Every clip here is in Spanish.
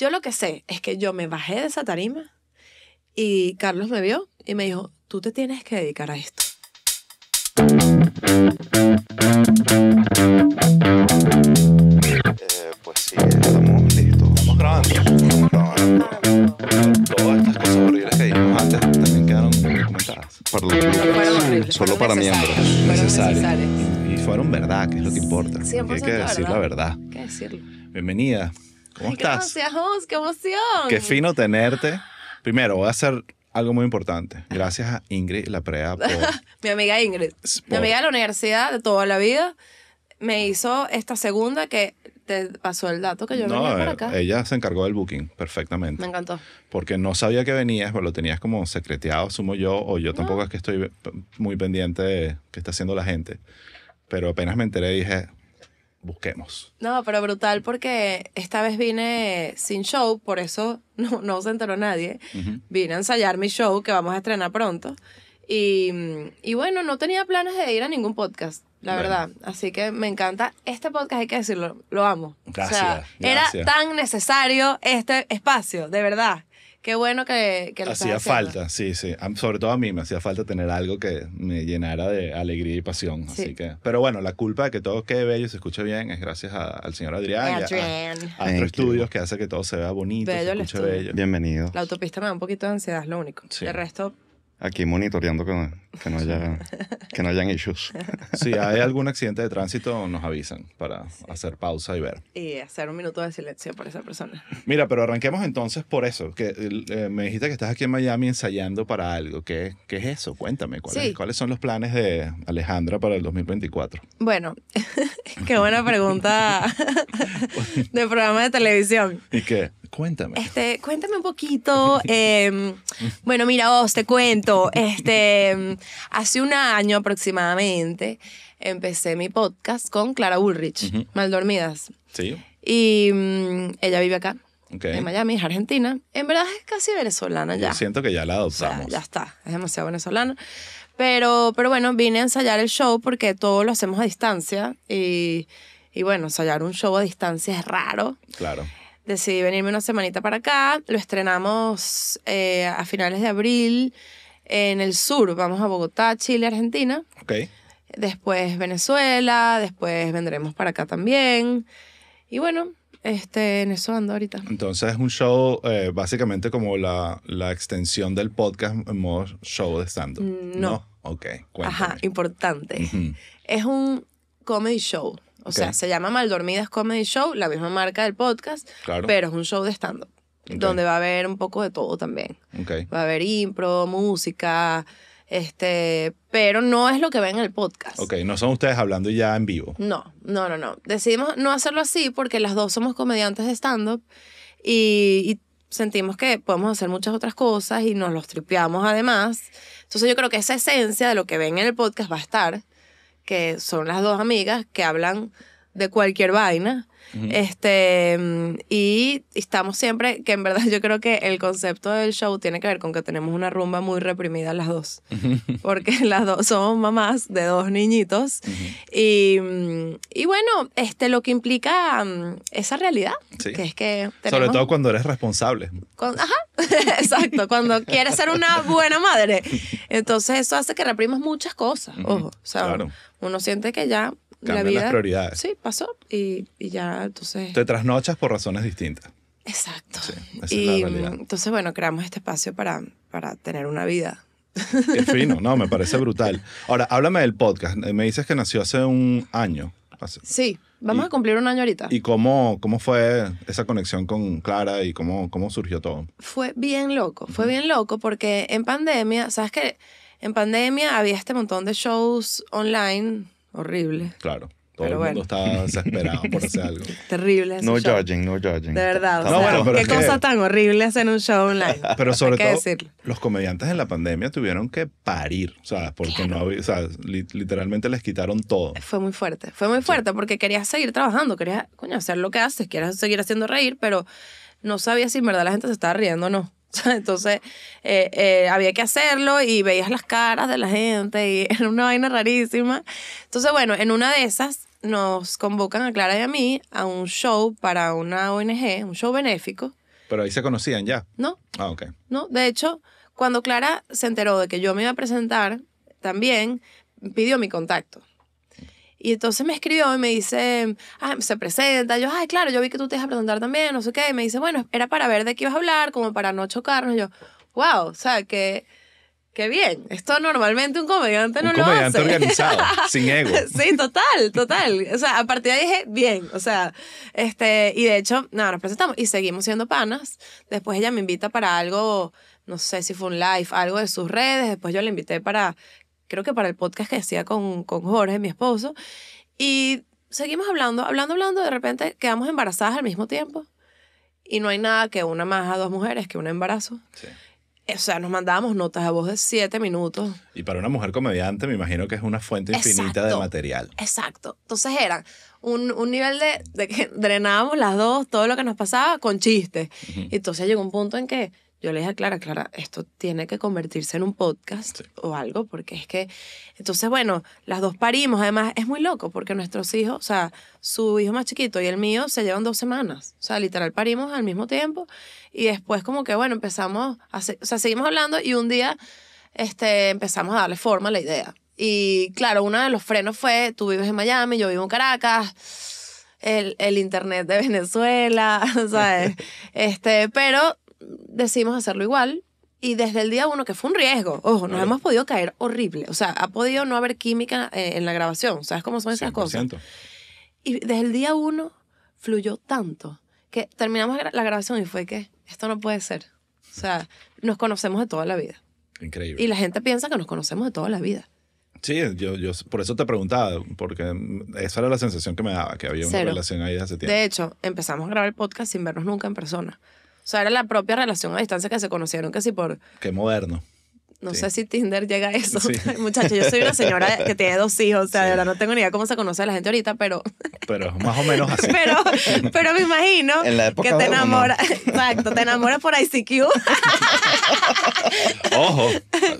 Yo lo que sé es que yo me bajé de esa tarima y Carlos me vio y me dijo, tú te tienes que dedicar a esto. Eh, pues sí, estamos listos. Estamos grabando. Estamos Todas estas cosas horribles que dijimos antes también quedaron documentadas. Perdón. Solo para miembros. Necesarias. Y fueron verdad, que es lo que importa. Hay que decir la verdad. Hay que decirlo. Bienvenida. ¿Cómo estás? Gracias, qué emoción. Qué fino tenerte. Primero, voy a hacer algo muy importante. Gracias a Ingrid La Prea por... Mi amiga Ingrid. Mi amiga de la universidad de toda la vida me hizo esta segunda que te pasó el dato que yo no, venía para eh, acá. Ella se encargó del booking perfectamente. Me encantó. Porque no sabía que venías, pero lo tenías como secreteado, sumo yo, o yo tampoco ah. es que estoy muy pendiente de qué está haciendo la gente. Pero apenas me enteré dije, busquemos. No, pero brutal porque esta vez vine sin show, por eso no, se enteró nadie. Vine a ensayar mi show que vamos a estrenar pronto. Y, mm, bueno, no tenía planes de ir a ningún podcast, la verdad. Así que me encanta este podcast, hay que decirlo, lo amo. gracias. era tan necesario este espacio, de verdad qué bueno que, que Hacía falta, sí, sí. Sobre todo a mí me hacía falta tener algo que me llenara de alegría y pasión. Así que, pero bueno, la culpa de que todo quede bello y se escuche bien es gracias al señor Adrián. Adrián. A, a Estudios que hace que todo se vea bonito, bello se escuche Bienvenido. La autopista me da un poquito de ansiedad, es lo único. Sí. El resto. Aquí monitoreando con, que no, haya, que no hayan issues. Si hay algún accidente de tránsito, nos avisan para hacer pausa y ver. Y hacer un minuto de silencio por esa persona. Mira, pero arranquemos entonces por eso. Que eh, me dijiste que estás aquí en Miami ensayando para algo. ¿Qué, qué es eso? Cuéntame, ¿cuáles son los planes de Alejandra para el 2024? Bueno, qué buena pregunta de programa de televisión. ¿Y qué? Cuéntame. Este, cuéntame un poquito. Em, bueno, mira, os te cuento. Este, em, hace un año aproximadamente empecé mi podcast con Clara Ulrich, mal Maldormidas. Sí. Y mm, ella vive acá. En Miami, es argentina. En verdad es casi venezolana ya. siento que ya la adoptamos. ya está, es demasiado venezolana. Pero, pero bueno, vine a ensayar el show porque todo lo hacemos a distancia. Y, bueno, ensayar un show a distancia es raro. Claro decidí venirme una semanita para acá. Lo estrenamos eh, a finales de abril en el sur vamos a Bogotá, Chile, Argentina. Después Venezuela, después vendremos para acá también. Y bueno, este, en eso ando ahorita. Entonces es un show eh, básicamente como la, extensión del podcast en modo show de stand-up. Mm, no. Ok, Ajá, importante. Es un comedy show. O sea, se llama Maldormidas Comedy Show, la misma marca del podcast, pero es un show de stand-up donde va a haber un poco de todo también. Va a haber impro, música, este, pero no es lo que ven en el podcast. Ok, no son ustedes hablando ya en vivo. No, no, no, no. Decidimos no hacerlo así porque las dos somos comediantes de stand-up y, y sentimos que podemos hacer muchas otras cosas y nos los tripeamos además. Entonces yo creo que esa esencia de lo que ven en el podcast va a estar, que son las dos amigas que hablan de cualquier vaina este, mm, y estamos siempre, que en verdad yo creo que el concepto del show tiene que ver con que tenemos una rumba muy reprimida las dos, porque las dos somos mamás de dos niñitos. Mm, y, bueno, este, lo que implica mm, esa realidad, que es que... Sobre todo cuando eres responsable. ajá, exacto, cuando quieres ser una buena madre. Entonces eso hace que reprimas muchas cosas. Ojo, o sea, uno siente que ya Cambian las prioridades. Sí, pasó y, y, ya entonces... Te trasnochas por razones distintas. Exacto. Sí, y, es la realidad. Entonces, bueno, creamos este espacio para, para tener una vida. Qué fino, no, me parece brutal. Ahora, háblame del podcast. Me dices que nació hace un año. Sí, vamos a cumplir un año ahorita. ¿Y cómo, cómo fue esa conexión con Clara y cómo, cómo surgió todo? Fue bien loco, fue bien loco porque en pandemia, ¿sabes qué? En pandemia había este montón de shows online horrible. Claro. Todo el mundo está desesperado por hacer algo. Terrible. no judging, no judging. De verdad. qué cosa tan horrible hacer un show online. Pero sobre todo, los comediantes en la pandemia tuvieron que parir, o sea Porque no había, o sea, literalmente les quitaron todo. Fue muy fuerte. Fue muy fuerte porque querías seguir trabajando, querías, coño, hacer lo que haces, querías seguir haciendo reír, pero no sabías si en verdad la gente se estaba riendo o no. Entonces eh, eh, había que hacerlo y veías las caras de la gente y era una vaina rarísima. Entonces, bueno, en una de esas nos convocan a Clara y a mí a un show para una ONG, un show benéfico. Pero ahí se conocían ya. No. Ah, ok. No, de hecho, cuando Clara se enteró de que yo me iba a presentar, también pidió mi contacto. Y entonces me escribió y me dice, ah, se presenta. Yo, ay, claro, yo vi que tú te ibas a presentar también, no sé qué. Y me dice, bueno, era para ver de qué ibas a hablar, como para no chocarnos. Y yo, wow, o sea, que, qué bien. Esto normalmente un comediante no un comediante organizado, sin ego. sí, total, total. O sea, a partir de ahí dije, bien. O sea, este, y de hecho, nada, nos presentamos y seguimos siendo panas. Después ella me invita para algo no sé si fue un live, algo de sus redes. Después yo la invité para creo que para el podcast que hacía con, con Jorge, mi esposo, y seguimos hablando, hablando, hablando, de repente quedamos embarazadas al mismo tiempo. Y no hay nada que una más a dos mujeres que un embarazo. O sea, nos mandábamos notas a voz de siete minutos. Y para una mujer comediante, me imagino que es una fuente infinita de material. Exacto. Entonces era un, un nivel de, de, que drenábamos las dos, todo lo que nos pasaba, con chistes. Y Entonces llegó un punto en que yo le dije a Clara, Clara, esto tiene que convertirse en un podcast o algo, porque es que, entonces, bueno, las dos parimos, además es muy loco, porque nuestros hijos, o sea, su hijo más chiquito y el mío se llevan dos semanas, o sea, literal parimos al mismo tiempo y después como que, bueno, empezamos, o sea, seguimos hablando y un día este, empezamos a darle forma a la idea. Y claro, uno de los frenos fue, tú vives en Miami, yo vivo en Caracas. El, el, internet de Venezuela, ¿sabes? Este, pero decidimos hacerlo igual. Y desde el día uno, que fue un riesgo, ojo, nos hemos podido caer horrible. O sea, ha podido no haber química eh, en la grabación. ¿Sabes cómo son esas cosas? Y desde el día uno fluyó tanto que terminamos la grabación y fue que esto no puede ser. O sea, nos conocemos de toda la vida. Increíble. Y la gente piensa que nos conocemos de toda la vida. Sí, yo, yo por eso te preguntaba, porque mm, esa era la sensación que me daba, que había una relación ahí hace tiempo. De hecho, empezamos a grabar el podcast sin vernos nunca en persona sea, era la propia relación a distancia que se conocieron, casi por... Qué moderno. No sé si Tinder llega a eso. muchacho Muchachos, yo soy una señora que tiene dos hijos, o sea, de verdad no tengo ni idea cómo se conoce a la gente ahorita, pero... Pero más o menos así. pero, pero me imagino que te enamora, exacto, te enamoras por ICQ. Ojo,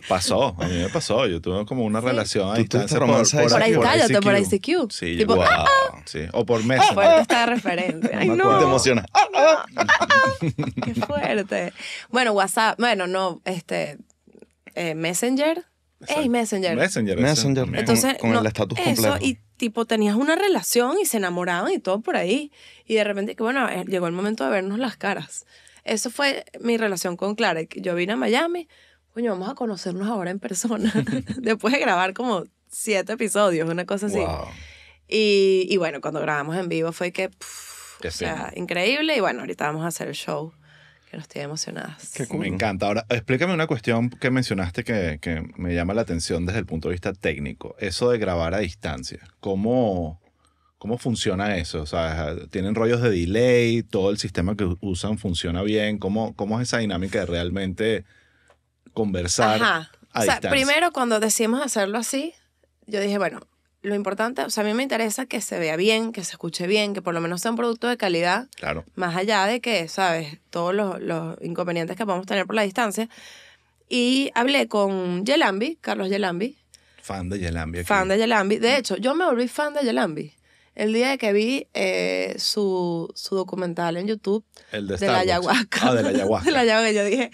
pasó, a mí me pasó, yo tuve como una relación ahí. ¿Tú por, por, por, por, ICQ. por ICQ. Sí, wow. Ah, ah. o por mesa. Fuerte esta referencia. Ay, no. Te emociona. Qué fuerte. Bueno, WhatsApp, bueno, no, este eh, Messenger. Messenger. Messenger. Messenger. Entonces, con, el estatus completo. Y tipo, tenías una relación y se enamoraban y todo por ahí. Y de repente, que bueno, eh, llegó el momento de vernos las caras. Eso fue mi relación con Clara. Yo vine a Miami, coño, vamos a conocernos ahora en persona. Después de grabar como siete episodios, una cosa así. Y, y, bueno, cuando grabamos en vivo fue que... Pff, increíble. Y bueno, ahorita vamos a hacer el show que no estoy emocionadas. Me encanta. Ahora, explícame una cuestión que mencionaste que, que, me llama la atención desde el punto de vista técnico. Eso de grabar a distancia. ¿Cómo, cómo funciona eso? O sea, ¿tienen rollos de delay? ¿Todo el sistema que usan funciona bien? ¿Cómo, cómo es esa dinámica de realmente conversar a distancia? Primero, cuando decidimos hacerlo así, yo dije, bueno, lo importante, o sea, a mí me interesa que se vea bien, que se escuche bien, que por lo menos sea un producto de calidad. Claro. Más allá de que, ¿sabes? Todos los, los inconvenientes que podemos tener por la distancia. Y hablé con Yelambi, Carlos Yelambi. Fan de Yelambi. Fan de Yelambi. De hecho, yo me volví fan de Yelambi el día de que vi eh, su, su, documental en YouTube el de, de la ayahuasca. Ah, de la ayahuasca. de la ayahuasca. Yo dije,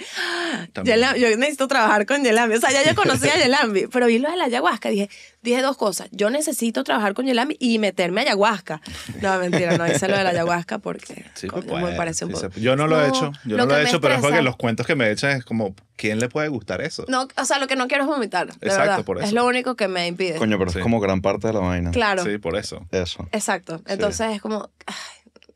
yo necesito trabajar con Yelambi. O sea, ya yo conocía a Yelambi, pero vi lo de la ayahuasca y dije, dije dos cosas. Yo necesito trabajar con Yelami y meterme a ayahuasca. No, mentira, no hice lo de la ayahuasca porque me parece un poco. yo no lo he hecho, yo no lo he hecho, pero es porque los cuentos que me echan es como, ¿quién le puede gustar eso? No, o sea, lo que no quiero es vomitar. Exacto, por eso. Es lo único que me impide. Coño, pero es como gran parte de la vaina. Claro. Sí, por eso. Eso. Exacto. Entonces es como,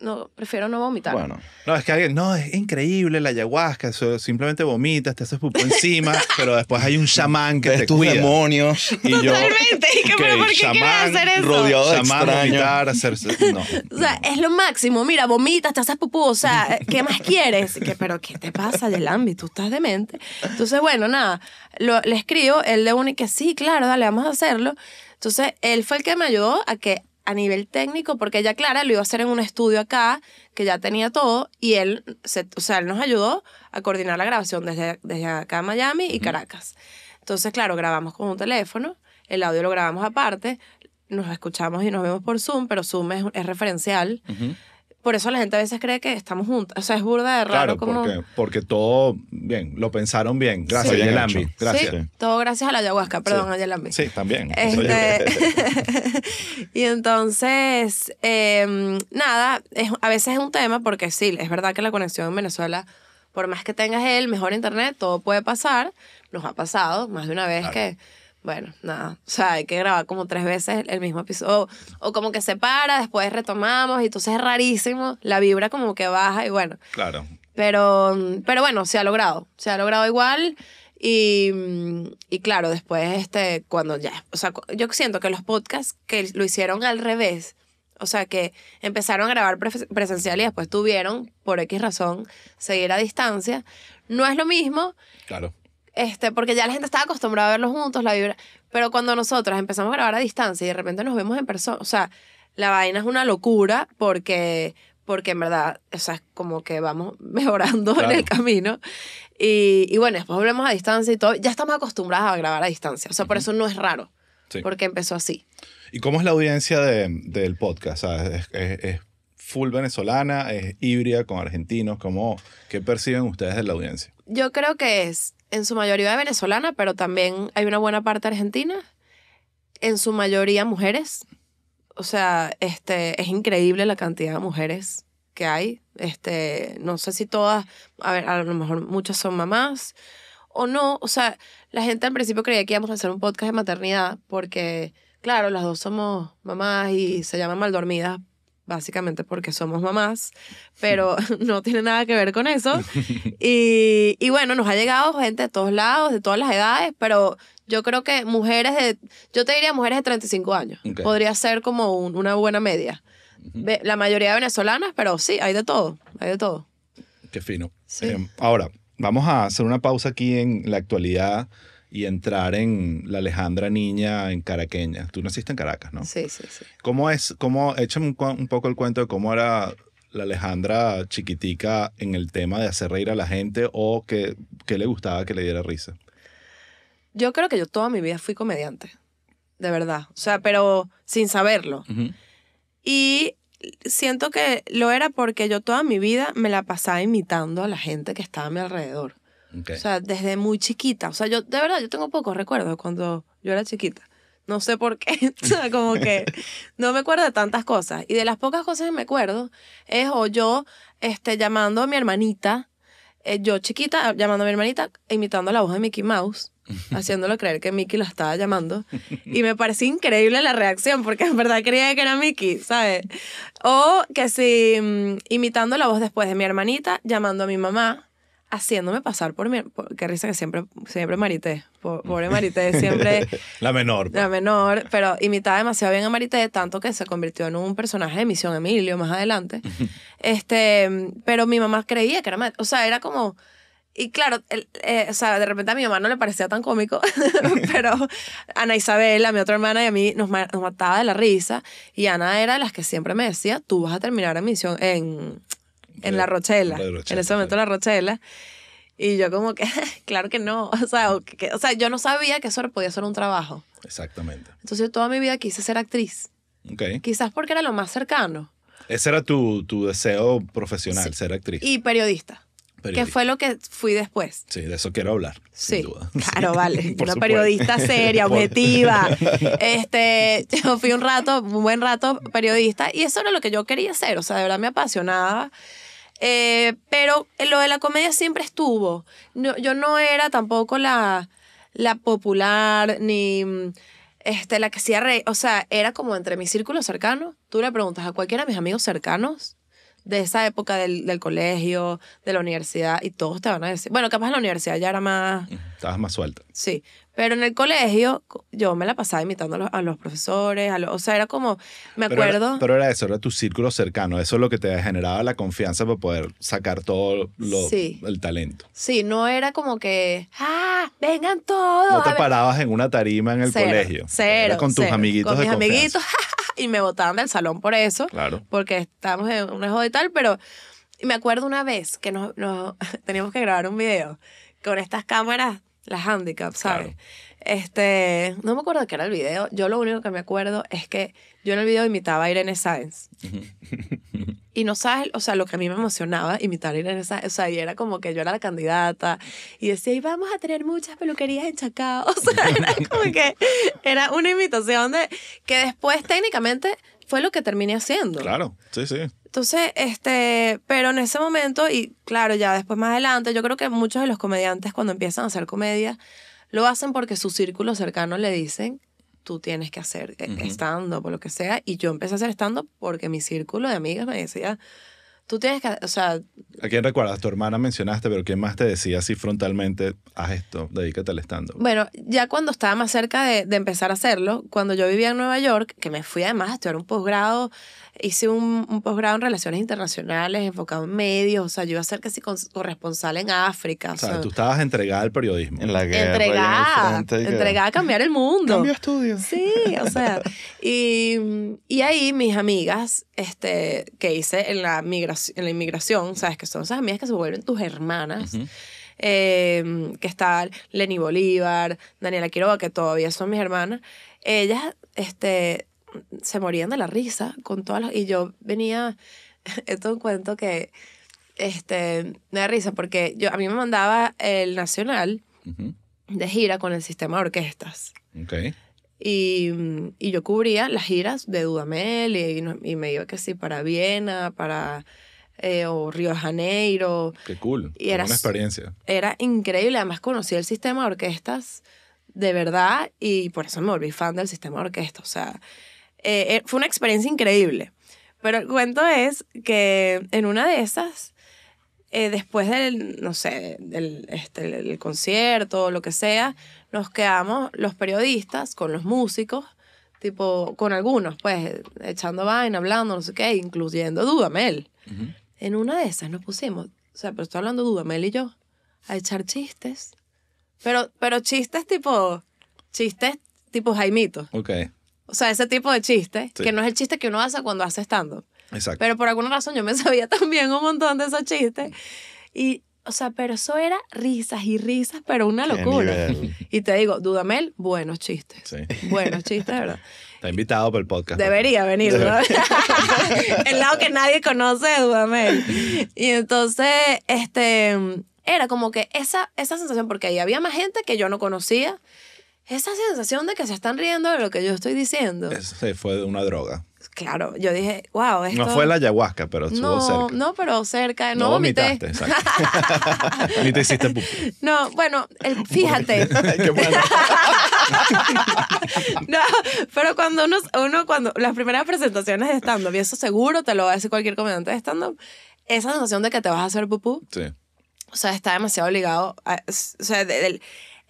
no, prefiero no vomitar. Bueno, no, es que alguien, no, es increíble la ayahuasca, eso, simplemente vomitas, te haces pupú encima, pero después hay un chamán que te tu cuida. demonios. Y yo, Totalmente, que, ¿por qué hacer eso? Rodeado de O sea, es lo máximo, mira, vomitas, te haces pupú, o sea, ¿qué más quieres? Que, pero ¿qué te pasa, Yelambi? Tú estás demente. Entonces, bueno, nada, lo, le escribo, él de único que sí, claro, dale, vamos a hacerlo. Entonces, él fue el que me ayudó a que a nivel técnico, porque ella, Clara, lo iba a hacer en un estudio acá, que ya tenía todo, y él, se, o sea, él nos ayudó a coordinar la grabación desde, desde acá Miami y Caracas. Entonces, claro, grabamos con un teléfono, el audio lo grabamos aparte, nos escuchamos y nos vemos por Zoom, pero Zoom es, referencial por eso la gente a veces cree que estamos juntos. O sea, es burda de raro. Claro, como... porque, porque todo, bien, lo pensaron bien. Gracias, sí. Gracias. todo gracias a la ayahuasca, perdón, sí. Sí, también. Este, y entonces, em, nada, es, a veces es un tema porque sí, es verdad que la conexión en Venezuela, por más que tengas el mejor internet, todo puede pasar. Nos ha pasado más de una vez que bueno, nada. O sea, hay que grabar como tres veces el mismo episodio. O, como que se para, después retomamos, y entonces es rarísimo. La vibra como que baja y bueno. Claro. Pero, pero bueno, se ha logrado. Se ha logrado igual. Y, claro, después, este, cuando ya. O sea, yo siento que los podcasts que lo hicieron al revés. O sea, que empezaron a grabar presencial y después tuvieron, por X razón, seguir a distancia. No es lo mismo. Claro este, porque ya la gente estaba acostumbrada a verlos juntos, la vibra. Pero cuando nosotros empezamos a grabar a distancia y de repente nos vemos en persona, o sea, la vaina es una locura porque, porque en verdad, o sea, como que vamos mejorando en el camino. Y, y, bueno, después volvemos a distancia y todo. Ya estamos acostumbrados a grabar a distancia. O sea, por eso no es raro. Porque empezó así. ¿Y cómo es la audiencia de, del podcast? ¿Es, es, es, full venezolana? ¿Es híbrida con argentinos? ¿Cómo, ¿Qué perciben ustedes de la audiencia? Yo creo que es en su mayoría venezolana, pero también hay una buena parte argentina, en su mayoría mujeres. O sea, este, es increíble la cantidad de mujeres que hay. Este, no sé si todas, a ver, a lo mejor muchas son mamás o no. O sea, la gente al principio creía que íbamos a hacer un podcast de maternidad porque, claro, las dos somos mamás y se llaman mal dormidas básicamente porque somos mamás, pero no tiene nada que ver con eso. Y, bueno, nos ha llegado gente de todos lados, de todas las edades, pero yo creo que mujeres de, yo te diría mujeres de 35 años, podría ser como una buena media. La mayoría venezolanas, pero sí, hay de todo, hay de todo. Qué fino. Eh, ahora, vamos a hacer una pausa aquí en la actualidad y entrar en la Alejandra Niña en Caraqueña. Tú naciste en Caracas, ¿no? Sí, sí, sí. ¿Cómo es, cómo, échame un, poco el cuento de cómo era la Alejandra chiquitica en el tema de hacer reír a la gente o que, le gustaba que le diera risa? Yo creo que yo toda mi vida fui comediante, de verdad, o sea, pero sin saberlo. Y siento que lo era porque yo toda mi vida me la pasaba imitando a la gente que estaba a mi alrededor. O sea, desde muy chiquita. O sea, yo, de verdad, yo tengo pocos recuerdos cuando yo era chiquita. No sé por qué. o sea, como que no me acuerdo de tantas cosas. Y de las pocas cosas que me acuerdo es o yo este, llamando a mi hermanita, eh, yo chiquita, ah, llamando a mi hermanita, imitando la voz de Mickey Mouse haciéndolo creer que Mickey la estaba llamando. Y me pareció increíble la reacción, porque en verdad creía que era Mickey, ¿sabes? O que si mm, imitando la voz después de mi hermanita, llamando a mi mamá, haciéndome pasar por mi... qué risa que siempre, siempre Marité, pobre Marité, siempre... la menor. Pues. La menor, pero imitaba demasiado bien a Marité, tanto que se convirtió en un personaje de Misión Emilio más adelante. este, pero mi mamá creía que era... O sea, era como... Y claro, eh, de repente a mi mamá no le parecía tan cómico, pero Ana Isabela, mi otra hermana y a mí nos, mataba de la risa. Y Ana era de las que siempre me decía, tú vas a terminar en misión, en en La Rochela. en ese momento La Rochela. Y yo como que, claro que no. O sea, o sea, yo no sabía que eso podía ser un trabajo. Exactamente. Entonces yo toda mi vida quise ser actriz. Okay. Quizás porque era lo más cercano. Ese era tu, tu deseo profesional, ser actriz. Y periodista, periodista. Que fue lo que fui después. Sí, de eso quiero hablar. Sí. Sin duda. Claro, vale. Una periodista seria, objetiva. este, yo fui un rato, un buen rato periodista, y eso era lo que yo quería ser. O sea, de verdad me apasionaba eh, pero lo de la comedia siempre estuvo. No, yo no era tampoco la, la popular ni mm, este, la que hacía rey. O sea, era como entre mis círculos cercanos Tú le preguntas a cualquiera de mis amigos cercanos de esa época del, colegio, de la universidad, y todos te van a decir, bueno, capaz en la universidad ya era más... Estabas más suelta. Sí, pero en el colegio yo me la pasaba imitando a los, profesores, o sea, era como, me acuerdo... Pero era, eso, era tu círculo cercano, eso es lo que te generaba la confianza para poder sacar todo el talento. Sí, no era como que, ¡ah, vengan todos! No te parabas en una tarima en el colegio. con tus amiguitos. Con mis amiguitos, y me botaban del salón por eso. Claro. Porque estábamos en un joda y tal, pero me acuerdo una vez que teníamos que grabar un video con estas cámaras las handicaps, ¿sabes? Este, no me acuerdo qué era el video. Yo lo único que me acuerdo es que yo en el video imitaba a Irene Sáenz. y no sabes, o sea, lo que a mí me emocionaba imitar a Irene Sáenz. O sea, y era como que yo era la candidata y decía, y vamos a tener muchas peluquerías en Chacao. O sea, era como que era una imitación de que después técnicamente fue lo que terminé haciendo. Claro, sí, sí. Entonces, este, pero en ese momento, y claro, ya después más adelante, yo creo que muchos de los comediantes cuando empiezan a hacer comedia, lo hacen porque su círculo cercano le dicen, tú tienes que hacer estando, eh, por stand lo que sea. Y yo empecé a hacer estando porque mi círculo de amigas me decía, Tú tienes que, o sea... ¿A quién recuerdas? Tu hermana mencionaste, pero ¿quién más te decía así frontalmente, haz esto, dedícate al estando? Bueno, ya cuando estaba más cerca de, de, empezar a hacerlo, cuando yo vivía en Nueva York, que me fui además a estudiar un posgrado hice un, posgrado en relaciones internacionales enfocado en medios, o sea, yo iba a ser casi corresponsal en África. O, sea, tú estabas entregada al periodismo. En la guerra. Entregada, entregada a cambiar el mundo. Cambio estudio. Sí, o sea, y, ahí mis amigas, este, que hice en la, migración, en la inmigración, sabes, que son esas amigas que se vuelven tus hermanas. Em, que están Lenny Bolívar, Daniela Quiroga, que todavía son mis hermanas, ellas este, se morían de la risa con todas las... Y yo venía, esto es un cuento que este, me da risa porque yo, a mí me mandaba el Nacional de gira con el sistema de orquestas. Okay. Y, y, yo cubría las giras de Dudamel y, me iba que sí para Viena, para... Eh, o Río de Janeiro. Qué cool. era una experiencia. Era increíble. Además conocí el sistema de orquestas de verdad y por eso me volví fan del sistema de orquestas. O sea, eh, eh, fue una experiencia increíble. Pero el cuento es que en una de esas, eh, después del, no sé, del este, el concierto o lo que sea, nos quedamos los periodistas con los músicos, tipo, con algunos, pues, echando vaina, hablando, no sé qué, incluyendo Dudamel. En una de esas nos pusimos, o sea, pero estoy hablando Dudamel y yo, a echar chistes. Pero, pero chistes tipo, chistes tipo Jaimito. Ok. O sea, ese tipo de chistes, que no es el chiste que uno hace cuando hace stand Exacto. Pero por alguna razón yo me sabía también un montón de esos chistes. Y, o sea, pero eso era risas y risas, pero una locura. Y te digo, Dudamel, buenos chistes. Sí. Buenos chistes, ¿verdad? Está invitado para el podcast. Debería venir, ¿verdad? el lado que nadie conoce Dudamel. Y entonces, este, era como que esa, esa sensación, porque ahí había más gente que yo no conocía esa sensación de que se están riendo de lo que yo estoy diciendo. fue de una droga. Claro, yo dije, wow. No fue la ayahuasca, pero estuvo no, cerca. No, pero cerca. No, no vomitaste, exacto. Ni te hiciste pupi. No, bueno, fíjate. Qué bueno. no, pero cuando uno, cuando las primeras presentaciones de stand-up, y eso seguro te lo va a decir cualquier comediante de stand-up, esa sensación de que te vas a hacer pupú. O sea, está demasiado ligado. o sea,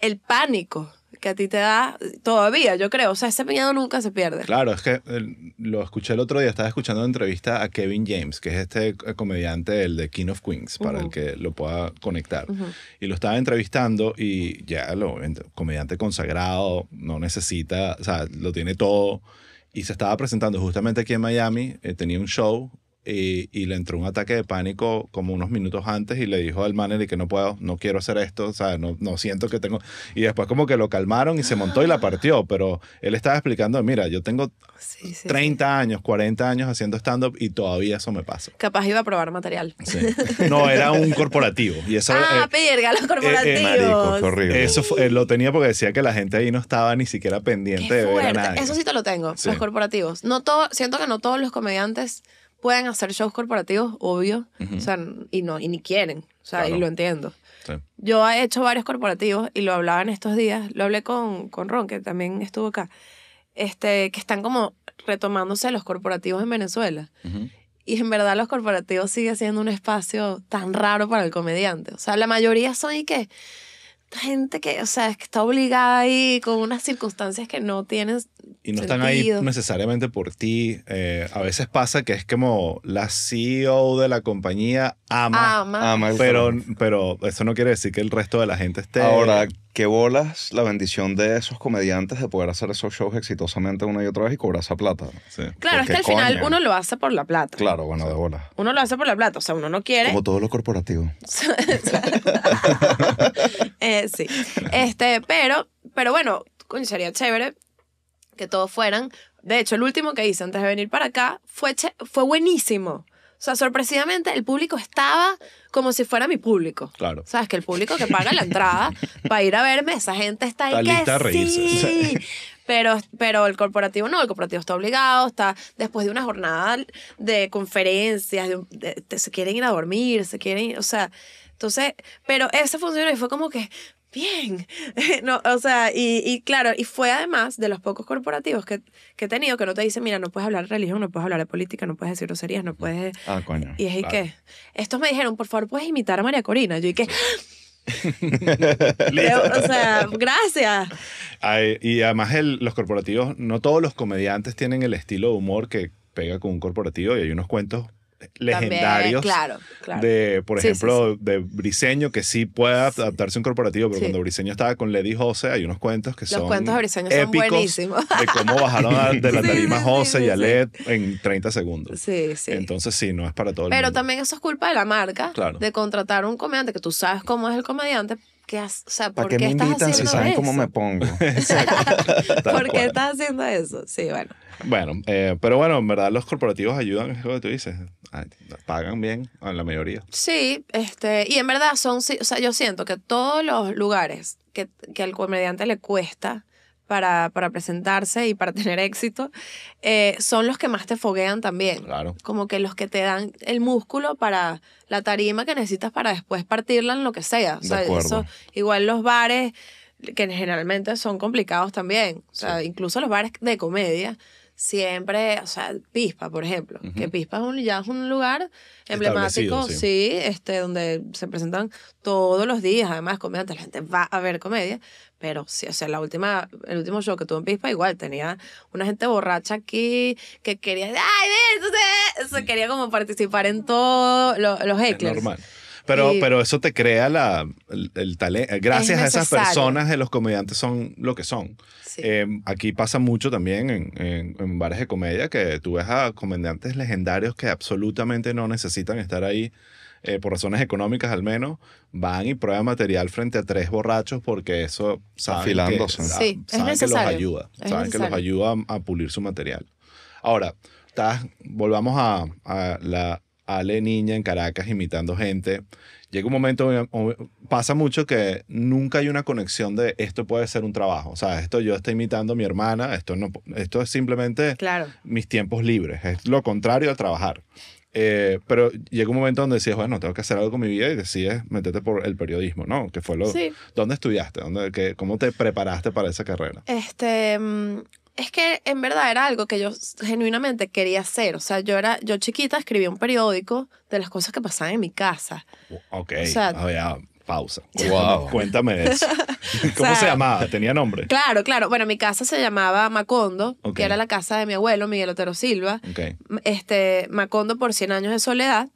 el pánico que a ti te da todavía, yo creo. O sea, ese peñado nunca se pierde. Claro, es que eh, lo escuché el otro día, estaba escuchando una entrevista a Kevin James, que es este eh, comediante, el de King of Queens, para el que lo pueda conectar. Y lo estaba entrevistando y ya, lo, comediante consagrado, no necesita, o sea, lo tiene todo y se estaba presentando justamente aquí en Miami, eh, tenía un show y, y, le entró un ataque de pánico como unos minutos antes y le dijo al manager que no puedo, no quiero hacer esto, o sea, no, no siento que tengo... Y después como que lo calmaron y se montó y la partió, pero él estaba explicando, mira, yo tengo 30 años, 40 años haciendo stand-up y todavía eso me pasa. Capaz iba a probar material. No, era un corporativo. Y eso, ah, eh, los eh, eh, corporativos. Eso lo tenía porque decía que la gente ahí no estaba ni siquiera pendiente de ver Eso sí te lo tengo, los corporativos. No todo, siento que no todos los comediantes pueden hacer shows corporativos, obvio, o sea, y, no, y ni quieren, o sea, y lo entiendo. Yo he hecho varios corporativos y lo hablaba en estos días, lo hablé con, con Ron, que también estuvo acá, este, que están como retomándose los corporativos en Venezuela. Y en verdad los corporativos sigue siendo un espacio tan raro para el comediante. O sea, la mayoría son y que gente que, o sea, que está obligada ahí con unas circunstancias que no tienen y no están ahí necesariamente por ti. Eh, a veces pasa que es como la CEO de la compañía ama, ama. pero, pero eso no quiere decir que el resto de la gente esté... Ahora, qué bolas la bendición de esos comediantes de poder hacer esos shows exitosamente una y otra vez y cobrar esa plata. Claro, es que al final uno lo hace por la plata. Claro, bueno, de bolas. Uno lo hace por la plata, o sea, uno no quiere... Como todo lo corporativo. Eh, sí. Este, pero, pero bueno, sería chévere que todos fueran. De hecho, el último que hice antes de venir para acá fue, fue buenísimo. O sea, sorpresivamente el público estaba como si fuera mi público. Claro. Sabes que el público que paga la entrada para ir a verme, esa gente está ahí está que lista a reírse. Sí. Pero, pero el corporativo no, el corporativo está obligado, está después de una jornada de conferencias, se quieren ir a dormir, se quieren ir, o sea, entonces, pero ese funcionó y fue como que, bien. no, o sea, y, claro, y fue además de los pocos corporativos que, he tenido que no te dicen, mira, no puedes hablar de religión, no puedes hablar de política, no puedes decir groserías, no puedes... Mm. Ah, coño. Y es que estos me dijeron, por favor, puedes imitar a María Corina. Yo dije, o sea, gracias. y además el, los corporativos, no todos los comediantes tienen el estilo de humor que pega con un corporativo y hay unos cuentos legendarios. De, por ejemplo, de Briseño, que sí puede adaptarse a un corporativo, pero cuando Briseño estaba con Lady José, hay unos cuentos que son. Los cuentos de Briseño son buenísimos. De cómo bajaron de la tarima José y a Led en 30 segundos. Sí, sí. Entonces, sí, no es para todo pero Pero también eso es culpa de la marca. De contratar un comediante que tú sabes cómo es el comediante, qué, me estás invitan cómo me pongo? ¿Por qué estás haciendo eso? Sí, bueno. Bueno, eh, pero bueno, en verdad los corporativos ayudan, es lo que tú dices. pagan bien, en la mayoría. Sí, este, y en verdad son, o sea, yo siento que todos los lugares que, que al comediante le cuesta para, presentarse y para tener éxito, eh, son los que más te foguean también. Claro. Como que los que te dan el músculo para la tarima que necesitas para después partirla en lo que sea. eso, igual los bares, que generalmente son complicados también, incluso los bares de comedia siempre, o sea, Pispa, por ejemplo, que Pispa es un, ya es un lugar emblemático, sí. este, donde se presentan todos los días, además, comediantes, la gente va a ver comedia, pero sí, o sea, la última, el último show que tuvo en Pispa, igual, tenía una gente borracha aquí que quería, ay, entonces, mm. quería como participar en todo, lo, los pero, pero eso te crea la, el, talento. Eh, gracias a esas personas, los comediantes son lo que son. Eh, aquí pasa mucho también en, en, en, bares de comedia que tú ves a comediantes legendarios que absolutamente no necesitan estar ahí. Eh, por razones económicas al menos, van y prueban material frente a tres borrachos porque eso saben, que, saben que los ayuda, saben que los ayuda a, pulir su material. Ahora, volvamos a, a la Ale Niña en Caracas imitando gente. Llega un momento, eh, pasa mucho que nunca hay una conexión de esto puede ser un trabajo. O sea, esto yo estoy imitando a mi hermana, esto, no, esto es simplemente claro. mis tiempos libres. Es lo contrario a trabajar. Eh, pero llega un momento donde dices, bueno, tengo que hacer algo con mi vida y decides meterte por el periodismo, ¿no? Que fue lo... Sí. ¿Dónde estudiaste? ¿Dónde, qué, ¿Cómo te preparaste para esa carrera? Este, mm, es que en verdad era algo que yo genuinamente quería hacer. O sea, yo era, yo chiquita escribía un periódico de las cosas que pasaban en mi casa. Ok. O sea, ah, pausa. Wow. Cuéntame eso. ¿Cómo se llamaba? ¿Tenía nombre? Claro, claro. Bueno, mi casa se llamaba Macondo, que era la casa de mi abuelo, Miguel Otero Silva. Este, Macondo por 100 años de soledad.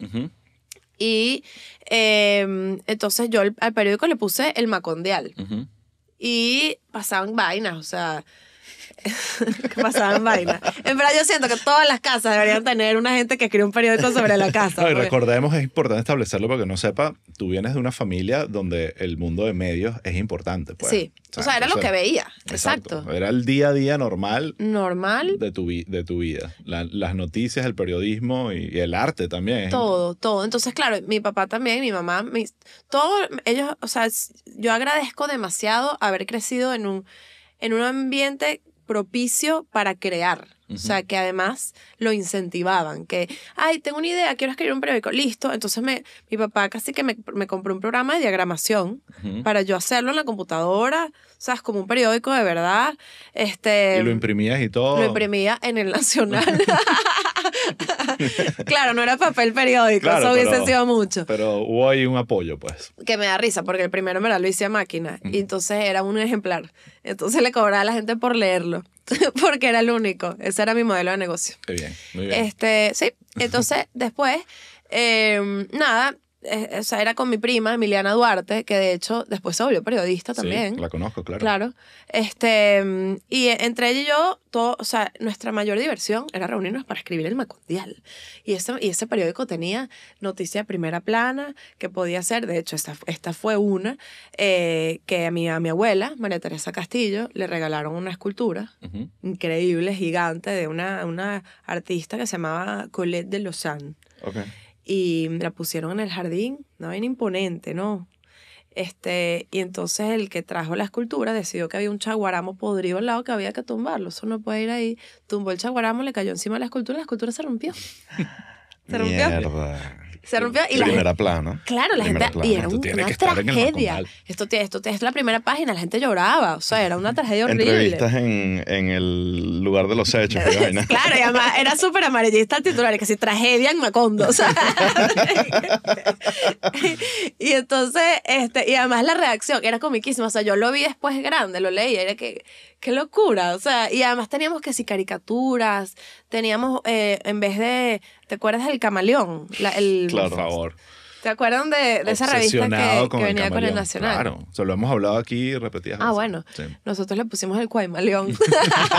Y em, entonces yo al, periódico le puse el Macondial. Y pasaban vainas, o sea, que pasaban vainas. En verdad yo siento que todas las casas deberían tener una gente que escribe un periódico sobre la casa. y recordemos, es importante establecerlo para que no sepa, tú vienes de una familia donde el mundo de medios es importante. Pues. Sí, o sea, era lo que veía, exacto. Era el día a día normal. Normal. De tu, de tu vida. las noticias, el periodismo y, el arte también. Todo, todo. Entonces, claro, mi papá también, mi mamá, todos ellos, o sea, yo agradezco demasiado haber crecido en un, en un ambiente propicio para crear. O sea, que además lo incentivaban, que, ay, tengo una idea, quiero escribir un periódico, listo. Entonces mi papá casi que me, compró un programa de diagramación para yo hacerlo en la computadora, sabes, como un periódico de verdad. Este, y lo imprimías y todo. Lo imprimía en el Nacional. claro, no era papel periódico, eso hubiese sido mucho. Pero hubo ahí un apoyo, pues. Que me da risa, porque el primero me lo hice a máquina, y entonces era un ejemplar. Entonces le cobraba a la gente por leerlo. porque era el único. Ese era mi modelo de negocio. muy bien, muy bien. Este, sí, entonces después, em, nada, eh, o sea, era con mi prima, Emiliana Duarte, que de hecho después se volvió periodista también. Sí, la conozco, claro. Claro. Este, y entre ella y yo, todo, o sea, nuestra mayor diversión era reunirnos para escribir el Macondial. Y ese, y ese periódico tenía noticia de primera plana, que podía ser, de hecho, esta, esta fue una, eh, que a mi, a mi abuela, María Teresa Castillo, le regalaron una escultura increíble, gigante, de una, una artista que se llamaba Colette de Lausanne. Okay y la pusieron en el jardín, no vaina imponente, ¿no? Este, y entonces el que trajo la escultura decidió que había un chaguaramo podrido al lado que había que tumbarlo. Eso no puede ir ahí. Tumbó el chaguaramo, le cayó encima de la escultura y la escultura se rompió. se rompió. Se rompió y la primera plana. Claro, la gente y era una tragedia. Esto, esto, esto es la primera página, la gente lloraba, o sea, era una tragedia horrible. Entrevistas en, en el lugar de los hechos. claro, y además era súper amarillista el titular, casi tragedia en Macondo, o sea. y entonces, este, y además la reacción era comiquísima, o sea, yo lo vi después grande, lo leí, era que, qué locura, o sea, y además teníamos que si caricaturas, teníamos, eh, en vez de ¿Te acuerdas del camaleón? Claro. Por favor. ¿Te acuerdan de, esa revista que, venía con el Nacional? Claro, se lo hemos hablado aquí repetidas ah, veces. Ah, bueno. Nosotros le pusimos el Cuaimaleón.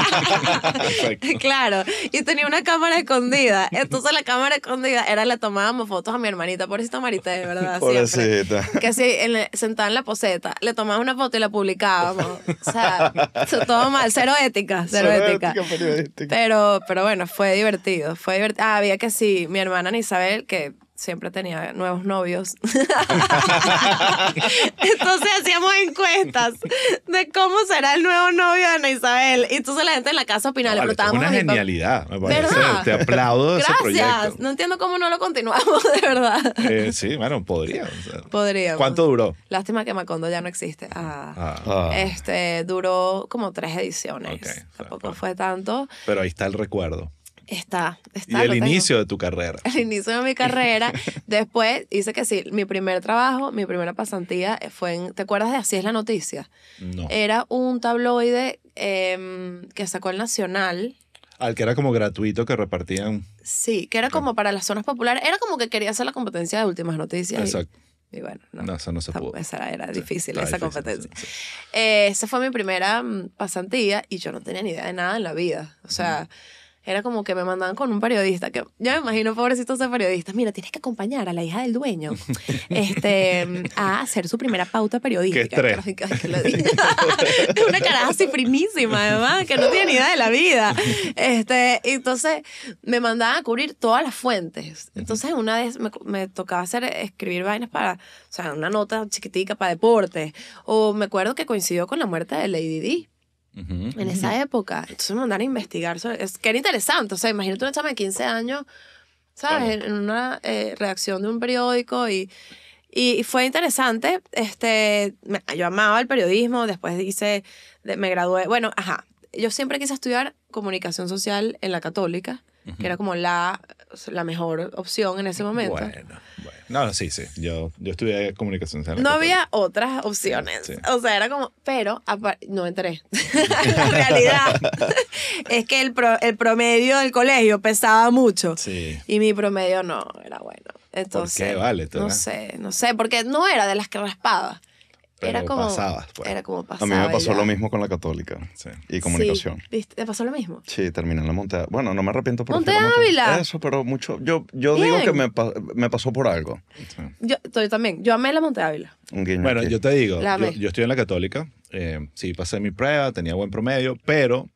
claro, y tenía una cámara escondida. Entonces la cámara escondida era la tomábamos fotos a mi hermanita, pobrecita Marita, de verdad. Pobrecita. Que si en, sentada en la poseta, le tomábamos una foto y la publicábamos. O sea, todo mal, cero ética, cero, ética. pero, pero bueno, fue divertido, fue divertido. Ah, había que sí, mi hermana Isabel, que siempre tenía nuevos novios. entonces hacíamos encuestas de cómo será el nuevo novio de Ana Isabel. Y entonces la gente en la casa opinaba, una genialidad, Te aplaudo. Gracias. No entiendo cómo no lo continuamos, de verdad. Eh, sí, bueno, podría. ¿Cuánto duró? Lástima que Macondo ya no existe. Ah, ah. Este, duró como tres ediciones. Tampoco fue tanto. Pero ahí está el recuerdo. Está, está. Y el inicio de tu carrera. El inicio de mi carrera. Después hice que sí, mi primer trabajo, mi primera pasantía eh, fue en, ¿te acuerdas de Así es la noticia? No. Era un tabloide em, que sacó el Nacional. Al que era como gratuito que repartían. Sí, que era como ah. para las zonas populares. Era como que quería hacer la competencia de últimas noticias. Exacto. Y, bueno, no, no, eso no se pudo. Esa era difícil, esa competencia. Eh, esa fue mi primera mm, pasantía y yo no tenía ni idea de nada en la vida. O sea, era como que me mandaban con un periodista, que yo me imagino, pobrecito ese periodista, mira, tienes que acompañar a la hija del dueño este, a hacer su primera pauta periodística. una caraja así primísima, además, que no tiene ni idea de la vida. Este, entonces, me mandaban a cubrir todas las fuentes. Entonces, una vez me, tocaba hacer, escribir vainas para, o sea, una nota chiquitica para deporte. O me acuerdo que coincidió con la muerte de Lady Di en esa época. Entonces me mandaron a investigar. es que era interesante. O sea, imagínate una chama de 15 años, ¿sabes? En una eh, redacción de un periódico y, y, fue interesante. Este, yo amaba el periodismo. Después hice, me gradué. Bueno, ajá. Yo siempre quise estudiar comunicación social en la católica que era como la, la mejor opción en ese momento. Bueno, bueno. No, sí, sí. Yo, yo estudié comunicación No había otras opciones. O sea, era como, pero no entré. la realidad es que el, promedio del colegio pesaba mucho. Sí. Y mi promedio no era bueno. Entonces, vale? No sé, no sé, porque no era de las que raspaba. Pues. era como Era como pasaba, A mí me pasó lo mismo con la católica y comunicación. Sí. ¿Te pasó lo mismo? Sí, terminé en la Monte Ávila. Bueno, no me arrepiento por monte Ávila. Eso, pero mucho. Yo, yo digo que me, pasó por algo. Yo, también. Yo amé la Monte Ávila. Bueno, yo te digo, yo, estoy en la católica. Eh, sí, pasé mi prueba, tenía buen promedio, pero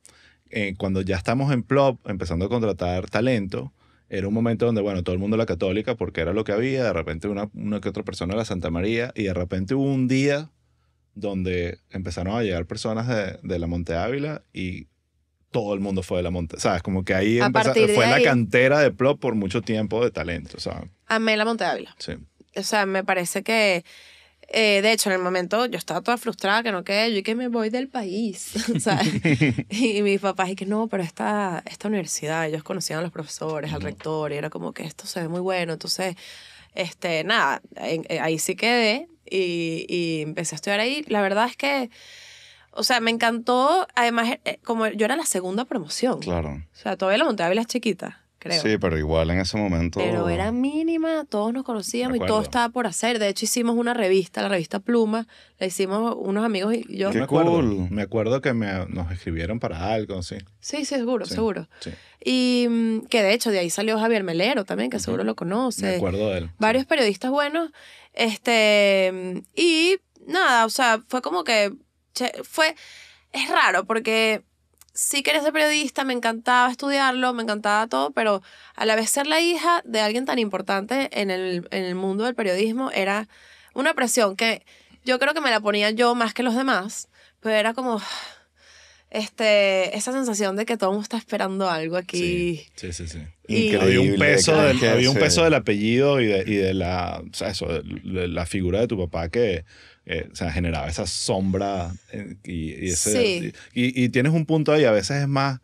eh, cuando ya estamos en PLOP, empezando a contratar talento, era un momento donde, bueno, todo el mundo la católica porque era lo que había, de repente una, una que otra persona la Santa María, y de repente hubo un día donde empezaron a llegar personas de, la Monte Ávila y todo el mundo fue de la Monte, ¿sabes? Como que ahí fue la cantera de Plop por mucho tiempo de talento, a Amé la Monte Ávila. Sí. O sea, me parece que eh, de hecho, en el momento yo estaba toda frustrada, que no quedé, yo y que me voy del país, y mis papás, y que no, pero esta, esta universidad, ellos conocían a los profesores, al rector, y era como que esto se ve muy bueno. Entonces, este, nada, eh, ahí, sí quedé y, empecé a estudiar ahí. La verdad es que, o sea, me encantó, además, eh, como yo era la segunda promoción. Claro. O sea, todavía la monté a las chiquitas, Sí, pero igual en ese momento. Pero era mínima, todos nos conocíamos y todo estaba por hacer. De hecho, hicimos una revista, la revista Pluma, la hicimos unos amigos y yo. me acuerdo, me acuerdo que nos escribieron para algo, sí. Sí, sí, seguro, seguro. Y mm, que de hecho de ahí salió Javier Melero también, que seguro lo conoce. Me acuerdo de él. Varios periodistas buenos. Este, y nada, o sea, fue como que fue es raro porque sí quería ser periodista, me encantaba estudiarlo, me encantaba todo, pero a la vez ser la hija de alguien tan importante en el, en el mundo del periodismo era una presión que yo creo que me la ponía yo más que los demás, pero era como este, esa sensación de que todo el mundo está esperando algo aquí. Sí, sí, sí. Y había un peso, del, había un peso del apellido y de, y de la, eso, de la figura de tu papá que se eh, o sea, esa sombra eh, y, y, tienes un punto ahí, a veces es más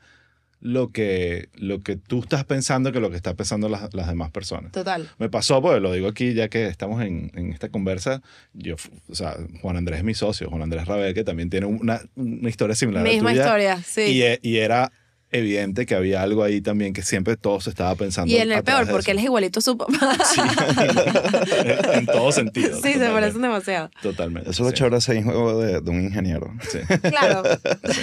lo que, lo que tú estás pensando que lo que están pensando las, demás personas. Total. Me pasó, pues lo digo aquí ya que estamos en, esta conversa, yo, o sea, Juan Andrés es mi socio, Juan Andrés Rabel, que también tiene una, una historia similar. Misma a historia, sí. Y, eh, y era evidente que había algo ahí también que siempre todo se estaba pensando. Y en el peor, porque él es igualito a su papá. en todo sentido. Sí, se parecen demasiado. Totalmente. Eso lo sí. ahora ese juego de, de, un ingeniero. Sí. Claro.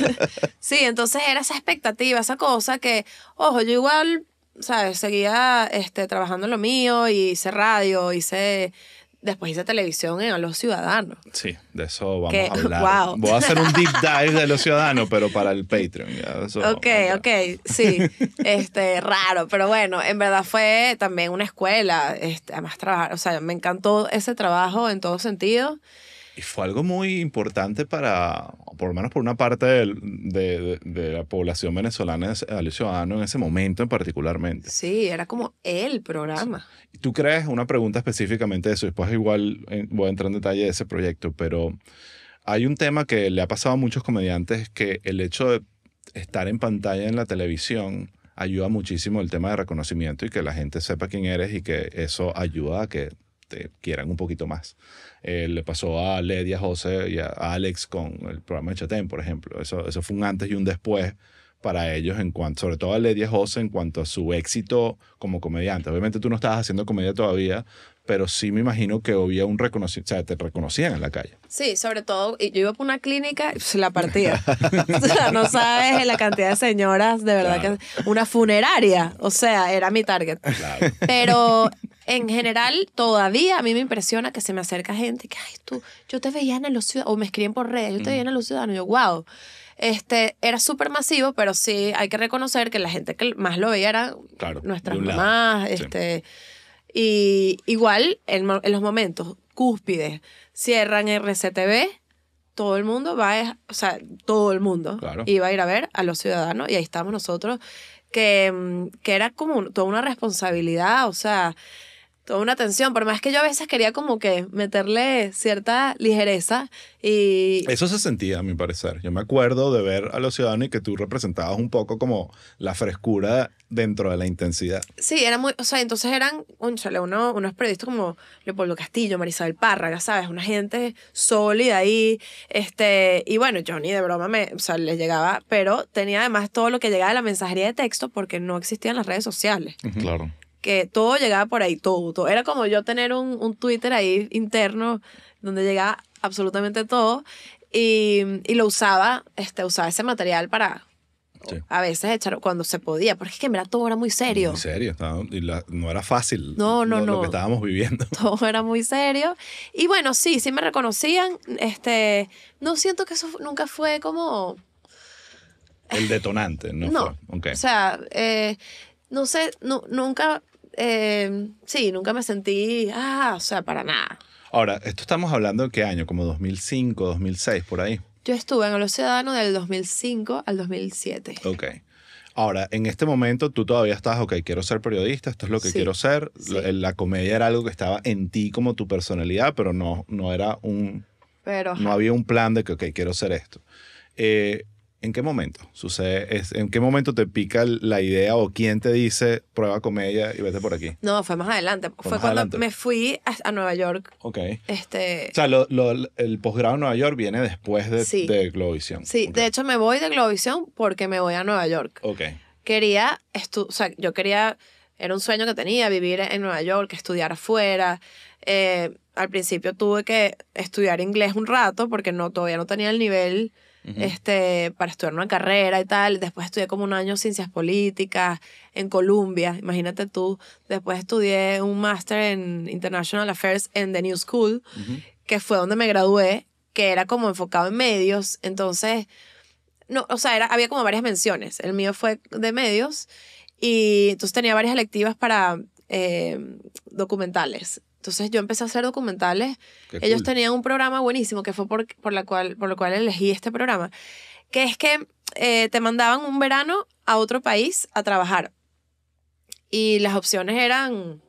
sí, entonces era esa expectativa, esa cosa que, ojo, yo igual, ¿sabes? Seguía este, trabajando en lo mío, y hice radio, hice después hice televisión en Los Ciudadanos. Sí, de eso vamos a hablar. Voy a hacer un deep dive de Los Ciudadanos, pero para el Patreon. ok, ok, sí. Este, raro, pero bueno, en verdad fue también una escuela. Este, además, o sea, me encantó ese trabajo en todo sentido. Y fue algo muy importante para, por lo menos por una parte de, de, de la población venezolana, al ciudadano en ese momento en particularmente. Sí, era como el programa. ¿Tú crees, una pregunta específicamente de eso, después igual eh, voy a entrar en detalle de ese proyecto, pero hay un tema que le ha pasado a muchos comediantes que el hecho de estar en pantalla en la televisión ayuda muchísimo el tema de reconocimiento y que la gente sepa quién eres y que eso ayuda a que este, quieran un poquito más. Eh, le pasó a Ledia José y a Alex con el programa de Chatén, por ejemplo. Eso, eso fue un antes y un después para ellos, en cuanto, sobre todo a Ledia José, en cuanto a su éxito como comediante. Obviamente tú no estabas haciendo comedia todavía, pero sí me imagino que había un reconocimiento, o sea, te reconocían en la calle. Sí, sobre todo, yo iba por una clínica, la partía o sea, no sabes la cantidad de señoras, de verdad que una funeraria, o sea, era mi target. Pero en general, todavía a mí me impresiona que se me acerca gente que, ay, tú, yo te veía en los ciudadanos, o me escriben por redes, yo te veía en los ciudadanos, yo, wow. Este, era súper masivo, pero sí hay que reconocer que la gente que más lo veía era nuestras mamás, este... Y igual, en, los momentos cúspides, cierran RCTV, todo el mundo va a, o sea, todo el mundo iba a ir a ver a los ciudadanos y ahí estamos nosotros, que, mm, que era como toda una responsabilidad, o sea, toda una tensión, por más que yo a veces quería como que meterle cierta ligereza y... Eso se sentía, a mi parecer. Yo me acuerdo de ver a los ciudadanos y que tú representabas un poco como la frescura dentro de la intensidad. Sí, era muy, o sea, entonces eran, un uno, unos periodistas como Leopoldo Castillo, Marisabel Párraga, ¿sabes? Una gente sólida ahí, este, y bueno, yo ni de broma me, o sea, le llegaba, pero tenía además todo lo que llegaba de la mensajería de texto porque no existían las redes sociales. Claro que todo llegaba por ahí, todo, todo. Era como yo tener un, Twitter ahí interno donde llegaba absolutamente todo y, lo usaba, este, usaba ese material para A veces echar cuando se podía, porque es que mira, todo era muy serio. Muy serio, no, y no era fácil. No, no, lo, que estábamos viviendo. Todo era muy serio. Y bueno, sí, sí me reconocían. Este, no siento que eso nunca fue como. El detonante, ¿no? No. O sea, eh, no sé, no, nunca Em, sí, nunca me sentí, ah, o sea, para nada. Ahora, esto estamos hablando de qué año, como 2005, 2006, por ahí. Yo estuve en Los Ciudadanos del 2005 al 2007. Ok. Ahora, en este momento tú todavía estás, ok, quiero ser periodista, esto es lo que quiero ser. La, comedia era algo que estaba en ti como tu personalidad, pero no, no era un... Pero, no había un plan de que, ok, quiero ser esto. Eh, ¿En qué momento sucede? ¿En qué momento te pica la idea o quién te dice prueba con ella y vete por aquí? No, fue más adelante. Fue, cuando me fui a, Nueva York. Ok. Este... O sea, el posgrado en Nueva York viene después de, Globovisión. Sí, de hecho me voy de Globovisión porque me voy a Nueva York. Ok. Quería, o sea, yo quería, era un sueño que tenía, vivir en Nueva York, estudiar afuera. Eh, al principio tuve que estudiar inglés un rato porque no, todavía no tenía el nivel este, para estudiar una carrera y tal. Después estudié como un año ciencias políticas en Colombia, imagínate tú. Después estudié un máster en International Affairs en The New School, que fue donde me gradué, que era como enfocado en medios. Entonces, no, o sea, era, había como varias menciones. El mío fue de medios y entonces tenía varias electivas para eh, documentales. Entonces yo empecé a hacer documentales. Ellos tenían un programa buenísimo que fue por, la cual, por lo cual elegí este programa, que es que eh, te mandaban un verano a otro país a trabajar. Y las opciones eran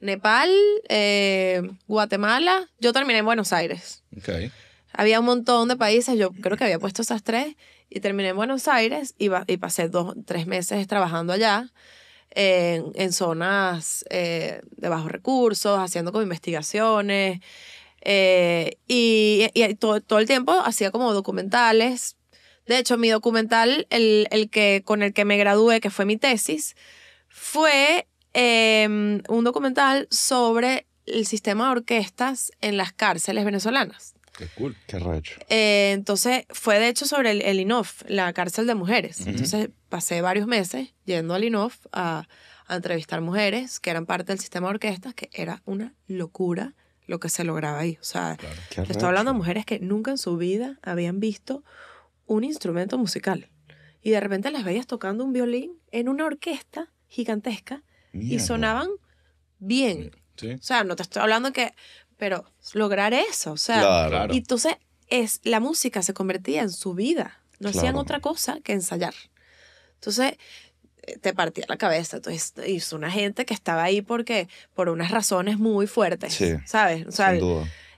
Nepal, eh, Guatemala. Yo terminé en Buenos Aires. Había un montón de países, yo creo que había puesto esas tres, y terminé en Buenos Aires y, y pasé dos, tres meses trabajando allá en, zonas eh, de bajos recursos, haciendo como investigaciones. Eh, y, todo, el tiempo hacía como documentales. De hecho, mi documental, el, que, con el que me gradué, que fue mi tesis, fue em, un documental sobre el sistema de orquestas en las cárceles venezolanas. Qué cool, qué racho. Eh, entonces, fue de hecho sobre el, el INOF, la cárcel de mujeres. Entonces, pasé varios meses yendo al INOF a, entrevistar mujeres que eran parte del sistema de orquestas, que era una locura lo que se lograba ahí. O sea, te estoy hablando de mujeres que nunca en su vida habían visto un instrumento musical. Y de repente las veías tocando un violín en una orquesta gigantesca y sonaban bien. O sea, no te estoy hablando que pero lograr eso, o sea, y entonces es, la música se convertía en su vida, no hacían otra cosa que ensayar. Entonces, eh, te partía la cabeza. Entonces, hizo una gente que estaba ahí porque, por unas razones muy fuertes, ¿sabes?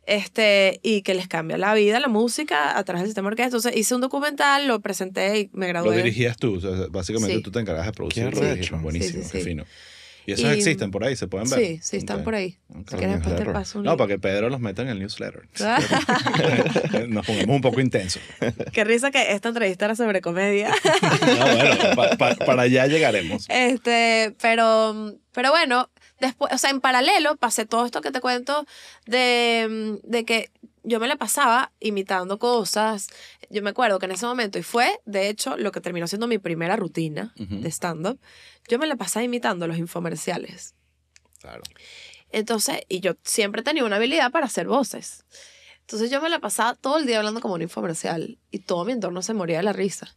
Este, y que les cambia la vida la música a través del sistema orquesta. Entonces, hice un documental, lo presenté y me gradué. Lo dirigías tú, básicamente tú te encargas de producir. buenísimo, qué fino. Y esos existen por ahí, se pueden ver. Sí, sí, están por ahí. no, para que Pedro los meta en el newsletter. Nos pongamos un poco intensos. Qué risa que esta entrevista era sobre comedia. no, bueno, para allá llegaremos. Este, pero, pero bueno, después, o sea, en paralelo pasé todo esto que te cuento de, de que yo me la pasaba imitando cosas. Yo me acuerdo que en ese momento, y fue, de hecho, lo que terminó siendo mi primera rutina de stand-up, yo me la pasaba imitando los infomerciales. Claro. Entonces, y yo siempre tenía una habilidad para hacer voces. Entonces yo me la pasaba todo el día hablando como un infomercial y todo mi entorno se moría de la risa.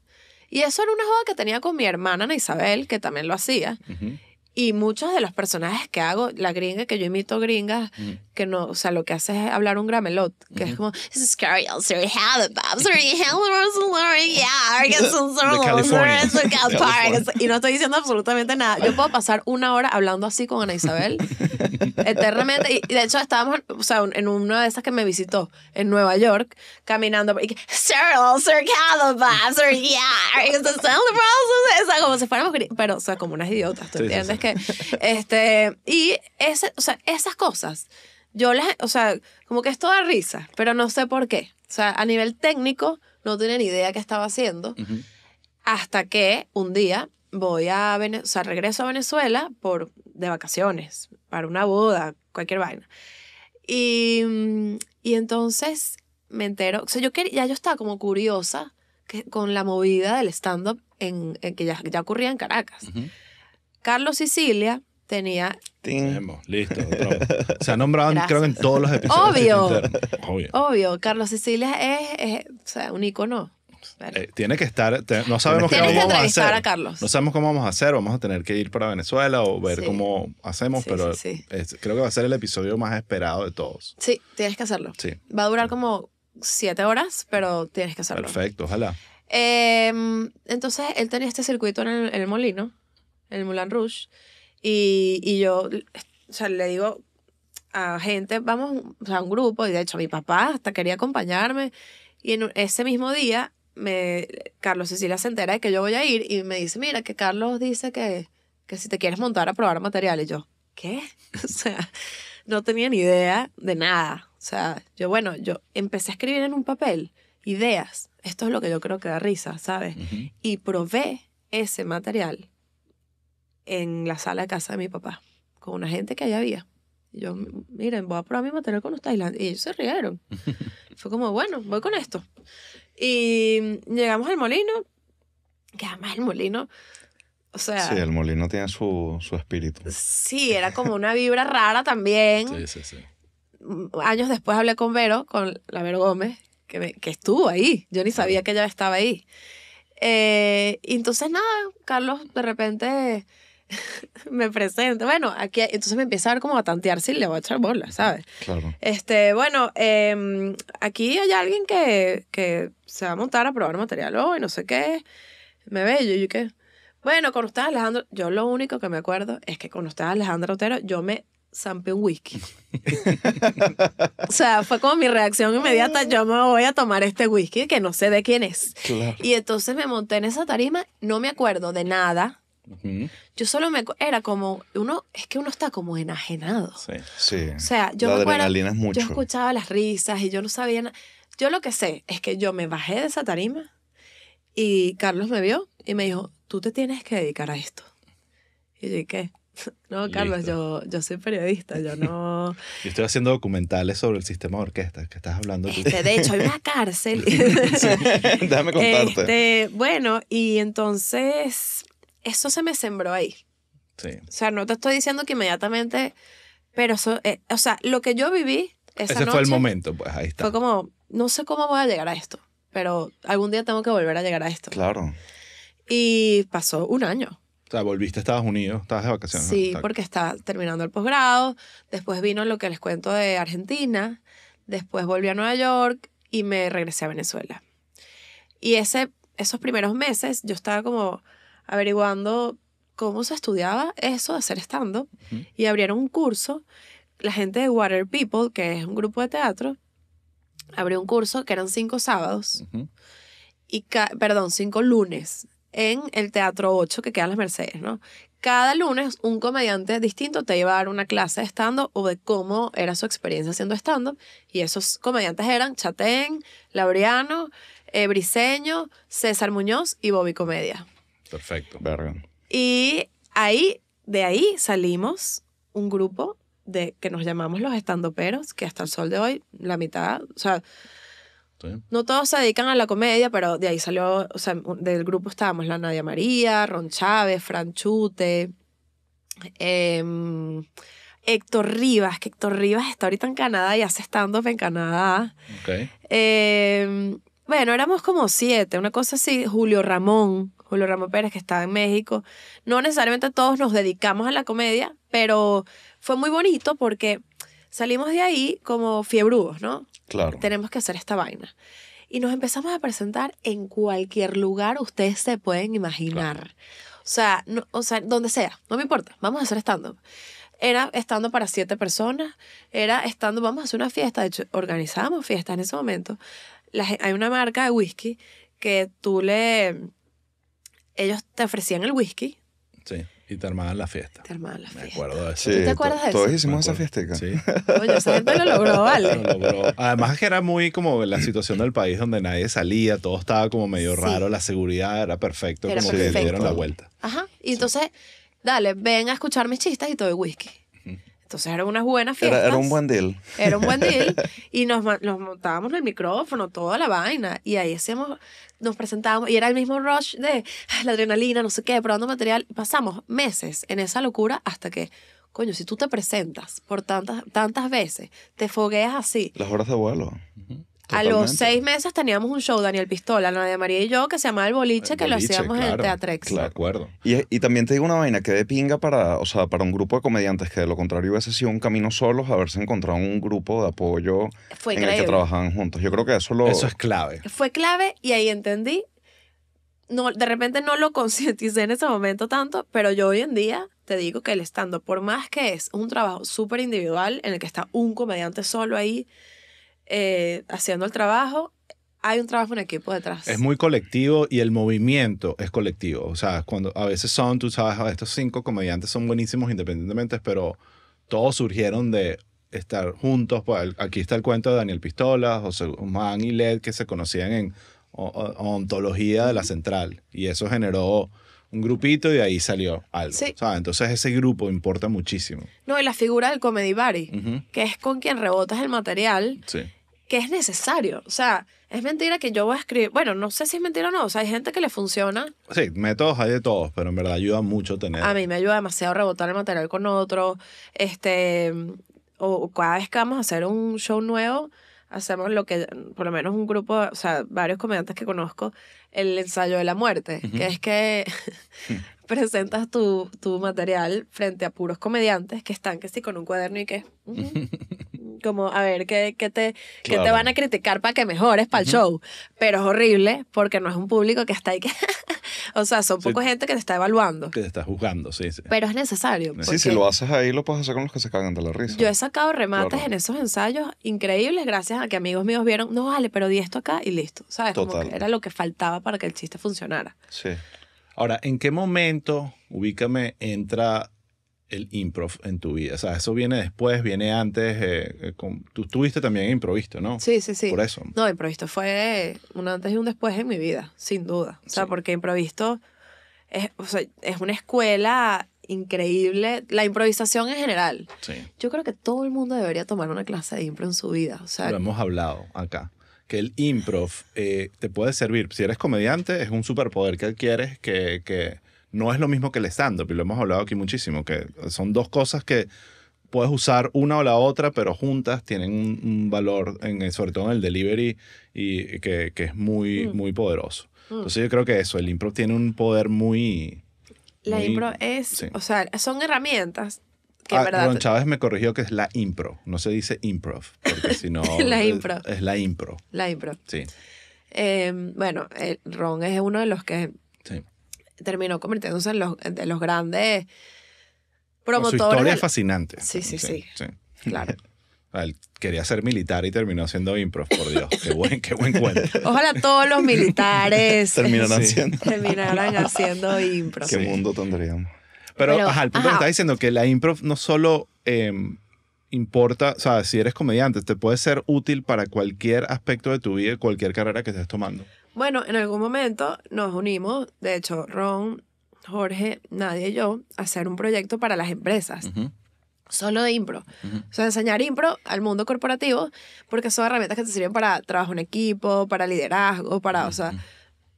Y eso era una joda que tenía con mi hermana Ana Isabel, que también lo hacía. Y muchos de los personajes que hago, la gringa que yo imito gringas, que no, o sea, lo que hace es hablar un gramelot, que es como, this scary, have I'm sorry, yeah, y no estoy diciendo absolutamente nada. Yo puedo pasar una hora hablando así con Ana Isabel, eternamente, y de hecho estábamos, o sea, en una de esas que me visitó en Nueva York, caminando, y que, I'll sorry, have it, sorry, yeah, o sea, como si fuéramos, pero, o sea, como unas idiotas, ¿tú entiendes? Que, este, y ese, o sea, esas cosas yo o sea, como que es toda risa, pero no sé por qué. O sea, a nivel técnico no tenía ni idea qué estaba haciendo. Hasta que un día voy a Venezuela, o sea, regreso a Venezuela por, de vacaciones, para una boda, cualquier vaina. Y, entonces me entero, o sea, yo quería, ya yo estaba como curiosa que, con la movida del stand-up en, que ya, ocurría en Caracas. Carlos Sicilia tenía. listo. Se ha nombrado, creo en todos los episodios. Obvio. Obvio. Carlos Sicilia es, o sea, un icono. Eh, tiene que estar, no sabemos qué vamos a hacer. A Carlos. No sabemos cómo vamos a hacer, vamos a tener que ir para Venezuela o ver cómo hacemos, pero creo que va a ser el episodio más esperado de todos. Sí, tienes que hacerlo. Sí. Va a durar como siete horas, pero tienes que hacerlo. Perfecto, ojalá. Em, entonces, él tenía este circuito en el, molino, en el Moulin Rouge. Y, y yo, o sea, le digo a gente, vamos o a un grupo, y de hecho mi papá hasta quería acompañarme. Y en ese mismo día, me, Carlos Cecilia se entera de que yo voy a ir y me dice, mira, que Carlos dice que, que si te quieres montar a probar materiales. Y yo, ¿qué? O sea, no tenía ni idea de nada. O sea, yo, bueno, yo empecé a escribir en un papel ideas. Esto es lo que yo creo que da risa, ¿sabes? Y probé ese material en la sala de casa de mi papá, con una gente que allá había. Y yo, miren, voy a probar mi material con los tailandeses. Y ellos se rieron. Fue como, bueno, voy con esto. Y mm, llegamos al molino, que además el molino, o sea... Sí, el molino tiene su, su espíritu. Sí, era como una vibra rara también. Sí, sí, sí. Mm, años después hablé con Vero, con la Vero Gómez, que, que estuvo ahí. Yo ni sabía que ella estaba ahí. Eh, y entonces nada, Carlos de repente me presento. Bueno, aquí, entonces me empieza a ver como a tantear si le voy a echar bola, ¿sabes? Claro. Este, bueno, em, aquí hay alguien que, se va a montar a probar material hoy, no sé qué. Me ve yo, yo qué. Bueno, con usted, Alejandro, yo lo único que me acuerdo es que con usted, Alejandro Otero, yo me zampé un whisky. o sea, fue como mi reacción inmediata, yo me voy a tomar este whisky que no sé de quién es. Claro. Y entonces me monté en esa tarima, no me acuerdo de nada, yo solo me... Era como... uno Es que uno está como enajenado. Sí, sí. O sea, yo... La acuerdo, Yo escuchaba las risas y yo no sabía... Yo lo que sé es que yo me bajé de esa tarima y Carlos me vio y me dijo, tú te tienes que dedicar a esto. Y yo, dije: qué? No, Carlos, yo, yo, soy periodista, yo no... Y estoy haciendo documentales sobre el sistema de orquestas que estás hablando tú. Este, de hecho, hay una cárcel. déjame contarte. Este, bueno, y entonces eso se me sembró ahí. Sí. O sea, no te estoy diciendo que inmediatamente, pero eso, eh, o sea, lo que yo viví esa Ese fue el momento, pues ahí está. Fue como, no sé cómo voy a llegar a esto, pero algún día tengo que volver a llegar a esto. Claro. Y pasó un año. O sea, volviste a Estados Unidos, estabas de vacaciones. Sí, porque estaba terminando el posgrado, después vino lo que les cuento de Argentina, después volví a Nueva York y me regresé a Venezuela. Y ese, esos primeros meses yo estaba como, averiguando cómo se estudiaba eso de hacer stand-up y abrieron un curso. La gente de Water People, que es un grupo de teatro, abrió un curso que eran cinco sábados, perdón, cinco lunes en el Teatro 8 que queda en las Mercedes, ¿no? Cada lunes un comediante distinto te iba a dar una clase de stand-up o de cómo era su experiencia haciendo stand-up. Y esos comediantes eran Chatén, Laureano, eh, Briseño, César Muñoz y Bobby Comedia. Perfecto. Verga. Y ahí, de ahí salimos un grupo de que nos llamamos los estandoperos, que hasta el sol de hoy, la mitad, o sea, no todos se dedican a la comedia, pero de ahí salió, o sea, del grupo estábamos la Nadia María, Ron Chávez, Franchute, em, Héctor Rivas, que Héctor Rivas está ahorita en Canadá y hace stand en Canadá. Em, bueno, éramos como siete, una cosa así, Julio Ramón, Julio Ramón Pérez, que estaba en México. No necesariamente todos nos dedicamos a la comedia, pero fue muy bonito porque salimos de ahí como fiebrudos, ¿no? Claro. Tenemos que hacer esta vaina. Y nos empezamos a presentar en cualquier lugar, ustedes se pueden imaginar. O, sea, o sea, donde sea, no me importa, vamos a hacer stand era estando para siete personas, era estando, vamos a hacer una fiesta, de hecho organizábamos fiestas en ese momento. hay una marca de whisky que tú le ellos te ofrecían el whisky. Sí. Y te armaban la fiesta. Te armaban la fiesta. Me acuerdo de eso. ¿Tú te acuerdas de eso? Todos hicimos esa fiesta. Sí. Oye, esa gente lo logró, ¿vale? Lo Además que era muy como la situación del país donde nadie salía, todo estaba como medio raro, la seguridad era perfecto, como que le dieron la vuelta. Ajá. Y entonces, dale, ven a escuchar mis chistes y todo el whisky. Entonces era unas buenas fiestas. Era, un buen deal. Era un buen deal. y nos, nos montábamos en el micrófono, toda la vaina. Y ahí hacíamos, nos presentábamos. Y era el mismo rush de ah, la adrenalina, no sé qué, probando material. Pasamos meses en esa locura hasta que, coño, si tú te presentas por tantas, tantas veces, te fogueas así. Las horas de vuelo. A los seis meses teníamos un show, Daniel Pistola, de María y yo, que se llamaba El Boliche, que lo hacíamos en el Teatrex. Claro. De acuerdo. Y, también te digo una vaina, que de pinga para, o sea, para un grupo de comediantes que de lo contrario hubiese sido un camino solos, haberse encontrado un grupo de apoyo en el que trabajaban juntos. Yo creo que eso lo... Eso es clave. Fue clave y ahí entendí. No, de repente no lo concienticé en ese momento tanto, pero yo hoy en día te digo que el estando, por más que es un trabajo súper individual en el que está un comediante solo ahí, eh, haciendo el trabajo, hay un trabajo en equipo detrás. Es muy colectivo y el movimiento es colectivo. O sea, cuando a veces son, tú sabes, estos cinco comediantes son buenísimos independientemente, pero todos surgieron de estar juntos. Pues, aquí está el cuento de Daniel Pistola, José Guzmán y Led, que se conocían en ontología de la central. Y eso generó un grupito y ahí salió algo. Entonces ese grupo importa muchísimo. No, y la figura del comedy barry que es con quien rebotas el material. Sí que es necesario. O sea, es mentira que yo voy a escribir. Bueno, no sé si es mentira o no. O sea, hay gente que le funciona. Sí, métodos hay de todos, pero en verdad ayuda mucho tener. A mí me ayuda demasiado rebotar el material con otro. Este. O cada vez que vamos a hacer un show nuevo, hacemos lo que, por lo menos un grupo, o sea, varios comediantes que conozco, el ensayo de la muerte, que es que presentas tu, tu, material frente a puros comediantes que están que sí con un cuaderno y que. como a ver qué, te, te van a criticar para que mejores para el show. Pero es horrible porque no es un público que está ahí que... o sea, son pocos gente que te está evaluando. Que te está juzgando, sí, Pero es necesario. Sí, si lo haces ahí, lo puedes hacer con los que se cagan de la risa. Yo he sacado remates en esos ensayos increíbles gracias a que amigos míos vieron, no vale, pero di esto acá y listo. ¿Sabes? era lo que faltaba para que el chiste funcionara. Sí. Ahora, ¿en qué momento, ubícame, entra el improv en tu vida? O sea, eso viene después, viene antes. Eh, eh, tú tuviste también improvisto, ¿no? Sí, sí, sí. Por eso. No, improvisto fue un antes y un después en mi vida, sin duda. O sea, porque improvisto es, o sea, es una escuela increíble. La improvisación en general. Sí. Yo creo que todo el mundo debería tomar una clase de impro en su vida. O sea, Lo hemos hablado acá. Que el improv eh, te puede servir. Si eres comediante, es un superpoder que adquieres que, que no es lo mismo que el stand-up, y lo hemos hablado aquí muchísimo, que son dos cosas que puedes usar una o la otra, pero juntas tienen un, valor, en, eh, sobre todo en el delivery, y que, es muy, mm. muy poderoso. Mm. Entonces yo creo que eso, el improv tiene un poder muy... La impro es, o sea, son herramientas que ah, Ron Chávez me corrigió que es la impro, no se dice improv, porque si no... la es, Es, la impro. La impro. Sí. Em, bueno, eh, Ron es uno de los que terminó convirtiéndose en los, de los grandes promotores. Su historia es fascinante. Sí, sí, sí. Claro. Él Claro. Quería ser militar y terminó siendo improv, por Dios. Qué buen, qué buen cuento. Ojalá todos los militares terminaran, haciendo improv. Qué mundo tendríamos. Pero, Pero el punto que está diciendo que la improv no solo em, importa, o sea, si eres comediante, te puede ser útil para cualquier aspecto de tu vida, cualquier carrera que estés tomando. Bueno, en algún momento nos unimos, de hecho, Ron, Jorge, nadie y yo, a hacer un proyecto para las empresas. Solo de impro. O sea, enseñar impro al mundo corporativo, porque son herramientas que te sirven para trabajo en equipo, para liderazgo, para, o sea,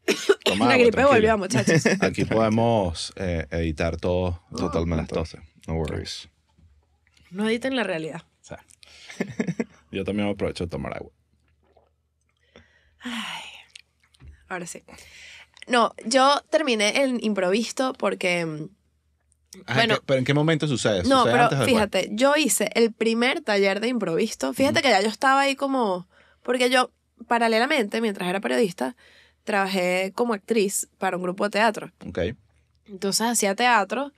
Toma, la gripe volvió, muchachos. Aquí podemos eh, editar todo oh, totalmente. Entonces, no worries. No editen la realidad. Yo también aprovecho de tomar agua. Ay ahora sí. No, yo terminé en improviso porque... Mm, bueno, pero ¿en qué momento sucede? no, pero fíjate, yo hice el primer taller de improviso. Fíjate que ya yo estaba ahí como, porque yo paralelamente, mientras era periodista, trabajé como actriz para un grupo de teatro. Ok. Entonces hacía teatro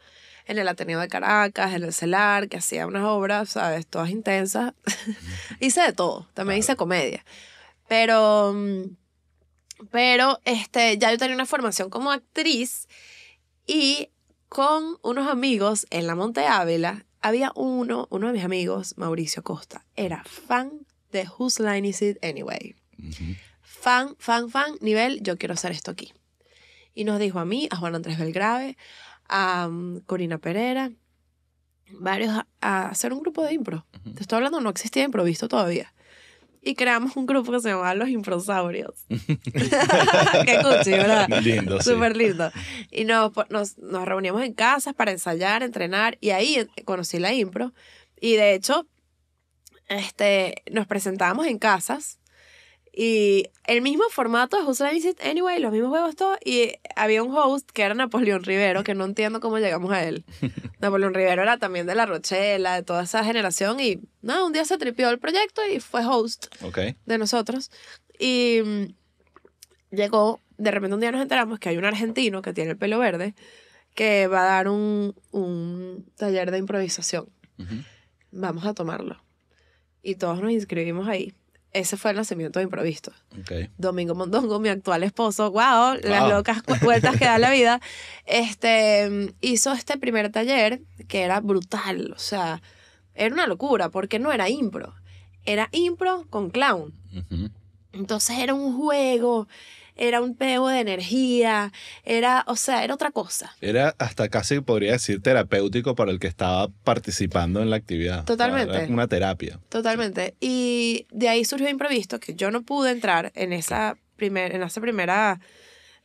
en el Ateneo de Caracas, en el Celar, que hacía unas obras, ¿sabes? Todas intensas. hice de todo, también hice comedia. Pero... Mm, pero este, ya yo tenía una formación como actriz y con unos amigos en la Monte Ávila, había uno, uno de mis amigos, Mauricio Costa, era fan de Whose Line Is It Anyway. Fan, fan, fan, nivel, yo quiero hacer esto aquí. Y nos dijo a mí, a Juan Andrés Belgrave, a mm, Corina Pereira, varios a, hacer un grupo de impro. Te estoy hablando, no existía improviso todavía y creamos un grupo que se llamaba Los Infrosaurios. Qué cuchi, ¿verdad? Lindo. Súper lindo. Y nos, pues, nos, nos, reuníamos en casas para ensayar, entrenar, y ahí eh, conocí la impro. Y de hecho, este, nos presentábamos en casas y el mismo formato de Who's Visit Anyway, los mismos juegos, todo. Y había un host que era Napoleón Rivero, que no entiendo cómo llegamos a él. Napoleón Rivero era también de La Rochela, de toda esa generación. Y nada, un día se tripió el proyecto y fue host de nosotros. Y mm, llegó, de repente un día nos enteramos que hay un argentino que tiene el pelo verde que va a dar un, un taller de improvisación. Vamos a tomarlo. Y todos nos inscribimos ahí ese fue el nacimiento de Improvisto. Domingo Mondongo, mi actual esposo, wow, las locas vueltas que da la vida, este, hizo este primer taller que era brutal, o sea, era una locura porque no era impro, era impro con clown. Entonces era un juego, era un pego de energía, era, o sea, era otra cosa. Era hasta casi, podría decir, terapéutico para el que estaba participando en la actividad. Totalmente. una terapia. Totalmente. Y de ahí surgió imprevisto que yo no pude entrar en esa, primer, en esa primera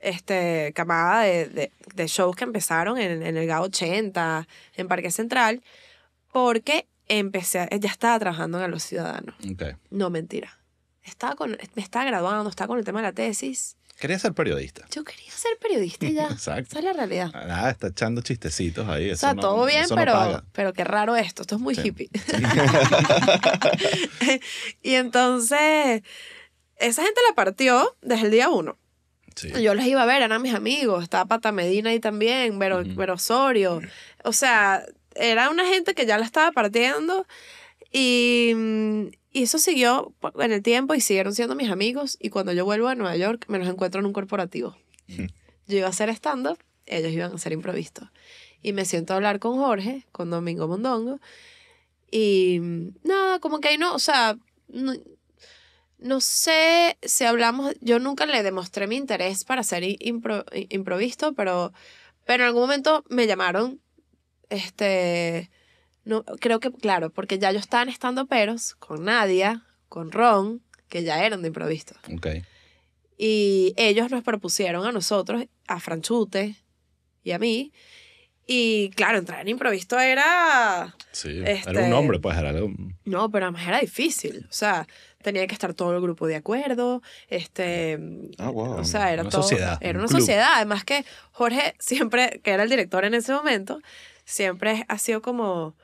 este, camada de, shows que empezaron en, en el GA 80, en Parque Central, porque empecé, ya estaba trabajando en a los ciudadanos. No mentira estaba con, me estaba graduando, estaba con el tema de la tesis. Quería ser periodista. Yo quería ser periodista ya. Exacto. Esa es la realidad. Ah, está echando chistecitos ahí. o sea, todo bien, pero, pero qué raro esto. Esto es muy hippie. y entonces, esa gente la partió desde el día uno. Yo les iba a ver, eran mis amigos. Estaba Pata Medina ahí también, Vero, O sea, era una gente que ya la estaba partiendo. Y, mm, y eso siguió en el tiempo y siguieron siendo mis amigos. Y cuando yo vuelvo a Nueva York, me los encuentro en un corporativo. Yo iba a hacer stand ellos iban a hacer improviso. Y me siento a hablar con Jorge, con Domingo Mondongo. Y mm, nada, como que ahí no, o sea, no, sé si hablamos, yo nunca le demostré mi interés para ser impro, pero, pero en algún momento me llamaron este, no, creo que, claro, porque ya yo estaban estando peros con Nadia, con Ron, que ya eran de improviso. Okay. Y ellos nos propusieron a nosotros, a Franchute y a mí. Y claro, entrar en improviso era. Sí, era un hombre, este, pues era algo. Mm. No, pero además era difícil. O sea, tenía que estar todo el grupo de acuerdo. Este. Ah, wow. O sea, era una todo, Sociedad, era una sociedad. Además que Jorge, siempre, que era el director en ese momento, siempre ha sido como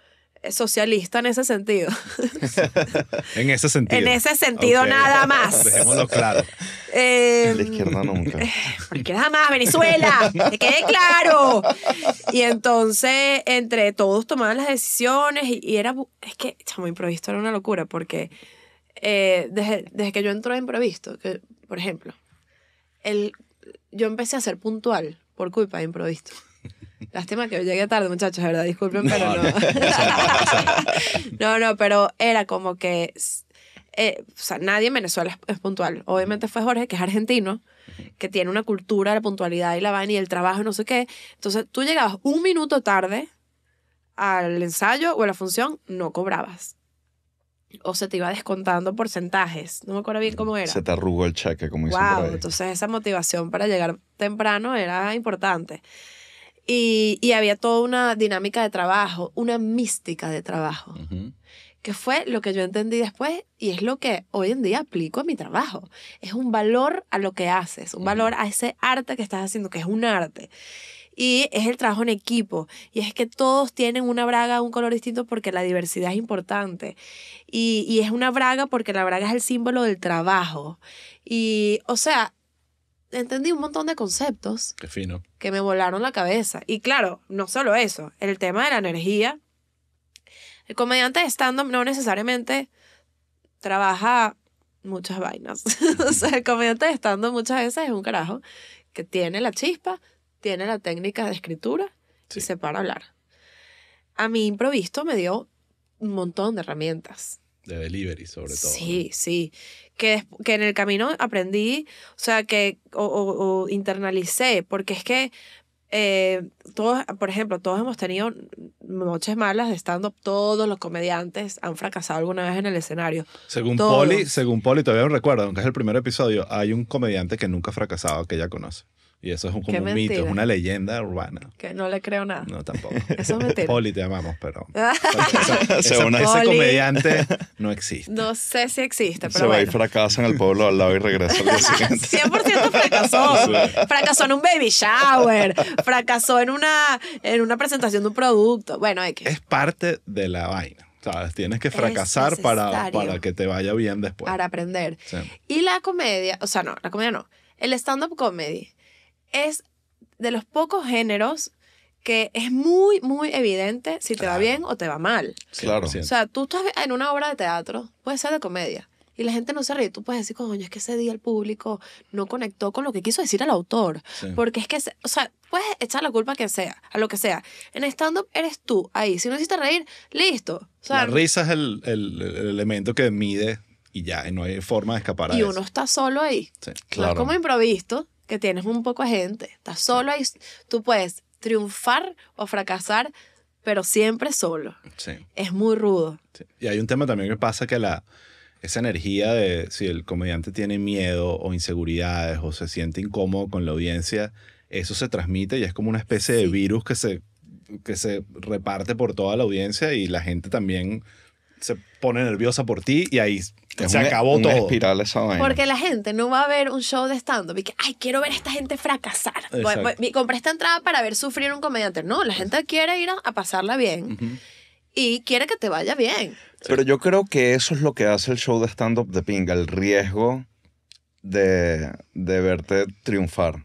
socialista en ese sentido. en ese sentido. En ese sentido nada más. Dejémoslo claro. Eh, la izquierda nunca. Eh, Venezuela, que quede claro. Y entonces, entre todos tomaban las decisiones y, era, es que, chamo, improvisto era una locura porque eh, desde, que yo entré a improvisto, que, por ejemplo, yo empecé a ser puntual por culpa de improvisto. Lástima que llegué tarde, muchachos, ¿verdad? Disculpen, pero no. No, no, pero era como que. Eh, o sea, nadie en Venezuela es, puntual. Obviamente fue Jorge, que es argentino, que tiene una cultura de la puntualidad y la van y el trabajo, no sé qué. Entonces tú llegabas un minuto tarde al ensayo o a la función, no cobrabas. O se te iba descontando porcentajes. No me acuerdo bien cómo era. Se te arrugó el cheque, como wow, Entonces esa motivación para llegar temprano era importante. Y, había toda una dinámica de trabajo, una mística de trabajo. que fue lo que yo entendí después y es lo que hoy en día aplico a mi trabajo. Es un valor a lo que haces, un valor a ese arte que estás haciendo, que es un arte. Y es el trabajo en equipo. Y es que todos tienen una braga, un color distinto, porque la diversidad es importante. Y, y es una braga porque la braga es el símbolo del trabajo. Y, o sea, entendí un montón de conceptos. Que me volaron la cabeza. Y claro, no solo eso, el tema de la energía. El comediante de stand-up no necesariamente trabaja muchas vainas. o sea, el comediante de stand-up muchas veces es un carajo que tiene la chispa, tiene la técnica de escritura y se para a hablar. A mí improvisto me dio un montón de herramientas de delivery sobre todo. Sí, sí. Que, que en el camino aprendí, o sea, que o, internalicé, porque es que eh, todos, por ejemplo, todos hemos tenido noches malas de stand todos los comediantes han fracasado alguna vez en el escenario. Según Polly según Poli, todavía no recuerdo, aunque es el primer episodio, hay un comediante que nunca ha fracasado que ya conoce. Y eso es un, como un mito, es una leyenda urbana. Que no le creo nada. No, tampoco. Eso es mentira. Poli, te amamos, pero. Según ese comediante no existe. No sé si existe, pero. Se va y fracasa en el pueblo al lado y regresa al día siguiente. 100% fracasó. Fracasó en un baby shower. Fracasó en una, en una presentación de un producto. Bueno, hay que... Es parte de la vaina. ¿Sabes? Tienes que fracasar para, para que te vaya bien después. Para aprender. Y la comedia, o sea, no, la comedia no. El stand-up comedy es de los pocos géneros que es muy, muy evidente si te va bien o te va mal. Claro. O sea, tú estás en una obra de teatro, puede ser de comedia, y la gente no se ríe. Tú puedes decir, coño, es que ese día el público no conectó con lo que quiso decir el autor. Porque es que, o sea, puedes echar la culpa a quien sea, a lo que sea. En stand-up eres tú ahí. Si no hiciste reír, listo. la risa es el, elemento que mide y ya, no hay forma de escapar Y uno está solo ahí. claro. No como improviso que tienes un poco de gente, estás solo ahí, tú puedes triunfar o fracasar, pero siempre solo. Es muy rudo. Y hay un tema también que pasa que la esa energía de si el comediante tiene miedo o inseguridades o se siente incómodo con la audiencia, eso se transmite y es como una especie de virus que se, que se reparte por toda la audiencia y la gente también se pone nerviosa por ti y ahí se acabó todo. Espiral esa Porque la gente no va a ver un show de stand-up y que, ay, quiero ver a esta gente fracasar. compré esta entrada para ver sufrir un comediante. No, la gente quiere ir a, pasarla bien y quiere que te vaya bien. Pero yo creo que eso es lo que hace el show de stand-up de pinga, el riesgo de, de verte triunfar.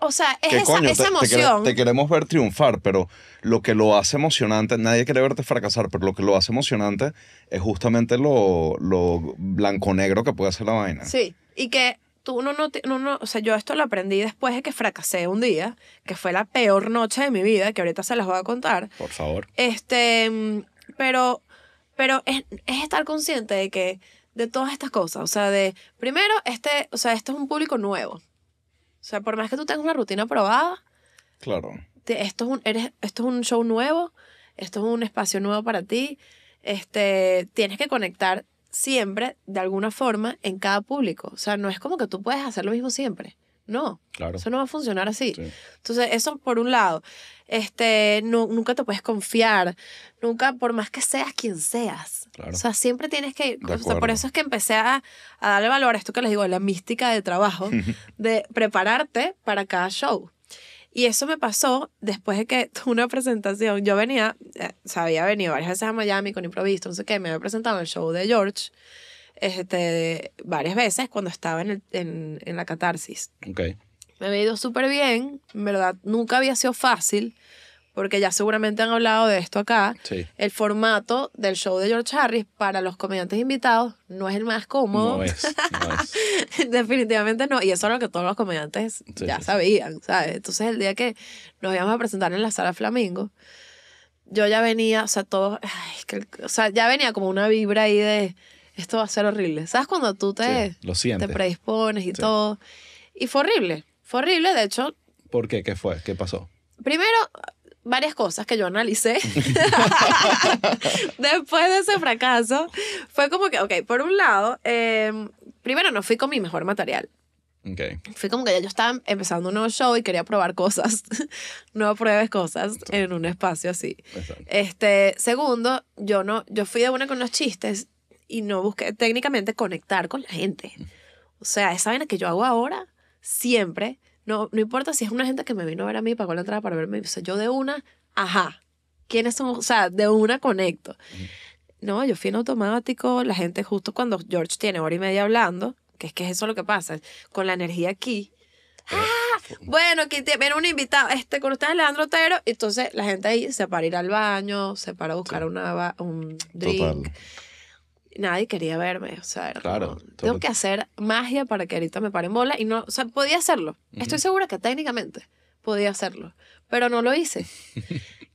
O sea, es esa, te, emoción. Te, queremos ver triunfar, pero lo que lo hace emocionante, nadie quiere verte fracasar, pero lo que lo hace emocionante es justamente lo, lo blanco-negro que puede hacer la vaina. Sí, y que tú no no, no no, o sea, yo esto lo aprendí después de que fracasé un día, que fue la peor noche de mi vida, que ahorita se las voy a contar. Por favor. Este, pero, pero es, es estar consciente de que, de todas estas cosas, o sea, de, primero, este, o sea, este es un público nuevo. O sea, por más que tú tengas una rutina probada, claro. esto, es un, eres, esto es un show nuevo, esto es un espacio nuevo para ti. Este, tienes que conectar siempre, de alguna forma, en cada público. O sea, no es como que tú puedes hacer lo mismo siempre. No, eso no va a funcionar así. Entonces, eso por un lado. Este, nunca te puedes confiar, nunca, por más que seas quien seas. O sea, siempre tienes que ir. por eso es que empecé a, darle valor a esto que les digo, la mística de trabajo, de prepararte para cada show. Y eso me pasó después de que tuve una presentación, yo venía, eh, o sea, había venido varias veces a Miami con improviso, no sé qué, me había presentado en el show de George este, varias veces cuando estaba en, el, en, la catarsis. Okay. Me había ido súper bien, en verdad, nunca había sido fácil, porque ya seguramente han hablado de esto acá. El formato del show de George Harris para los comediantes invitados no es el más cómodo. No es, Definitivamente no, y eso es lo que todos los comediantes ya sabían, ¿sabes? Entonces el día que nos íbamos a presentar en la sala Flamingo, yo ya venía, o sea, todo, o sea, ya venía como una vibra ahí de esto va a ser horrible. ¿Sabes cuando tú te, te predispones y todo? Y fue horrible, fue horrible, de hecho. ¿Por qué? ¿Qué fue? ¿Qué pasó? Primero, varias cosas que yo analicé después de ese fracaso. Fue como que, ok, por un lado, em, primero no fui con mi mejor material. Fui como que ya yo estaba empezando un nuevo show y quería probar cosas. no pruebes cosas en un espacio así. Este, segundo, yo no, yo fui de una con los chistes y no busqué técnicamente conectar con la gente. O sea, esa vaina que yo hago ahora, siempre, no, no importa si es una gente que me vino a ver a mí, pagó la entrada para verme, o sea, yo de una, ajá, ¿quiénes son? O sea, de una conecto. No, yo fui en automático, la gente justo cuando George tiene hora y media hablando, que es que es eso lo que pasa, con la energía aquí. Ah, bueno, aquí viene un invitado, este con ustedes Leandro Otero, entonces la gente ahí se para ir al baño, se para buscar una, un drink nadie quería verme. O sea, tengo que hacer magia para que ahorita me paren bola y no, podía hacerlo. Estoy segura que técnicamente podía hacerlo, pero no lo hice.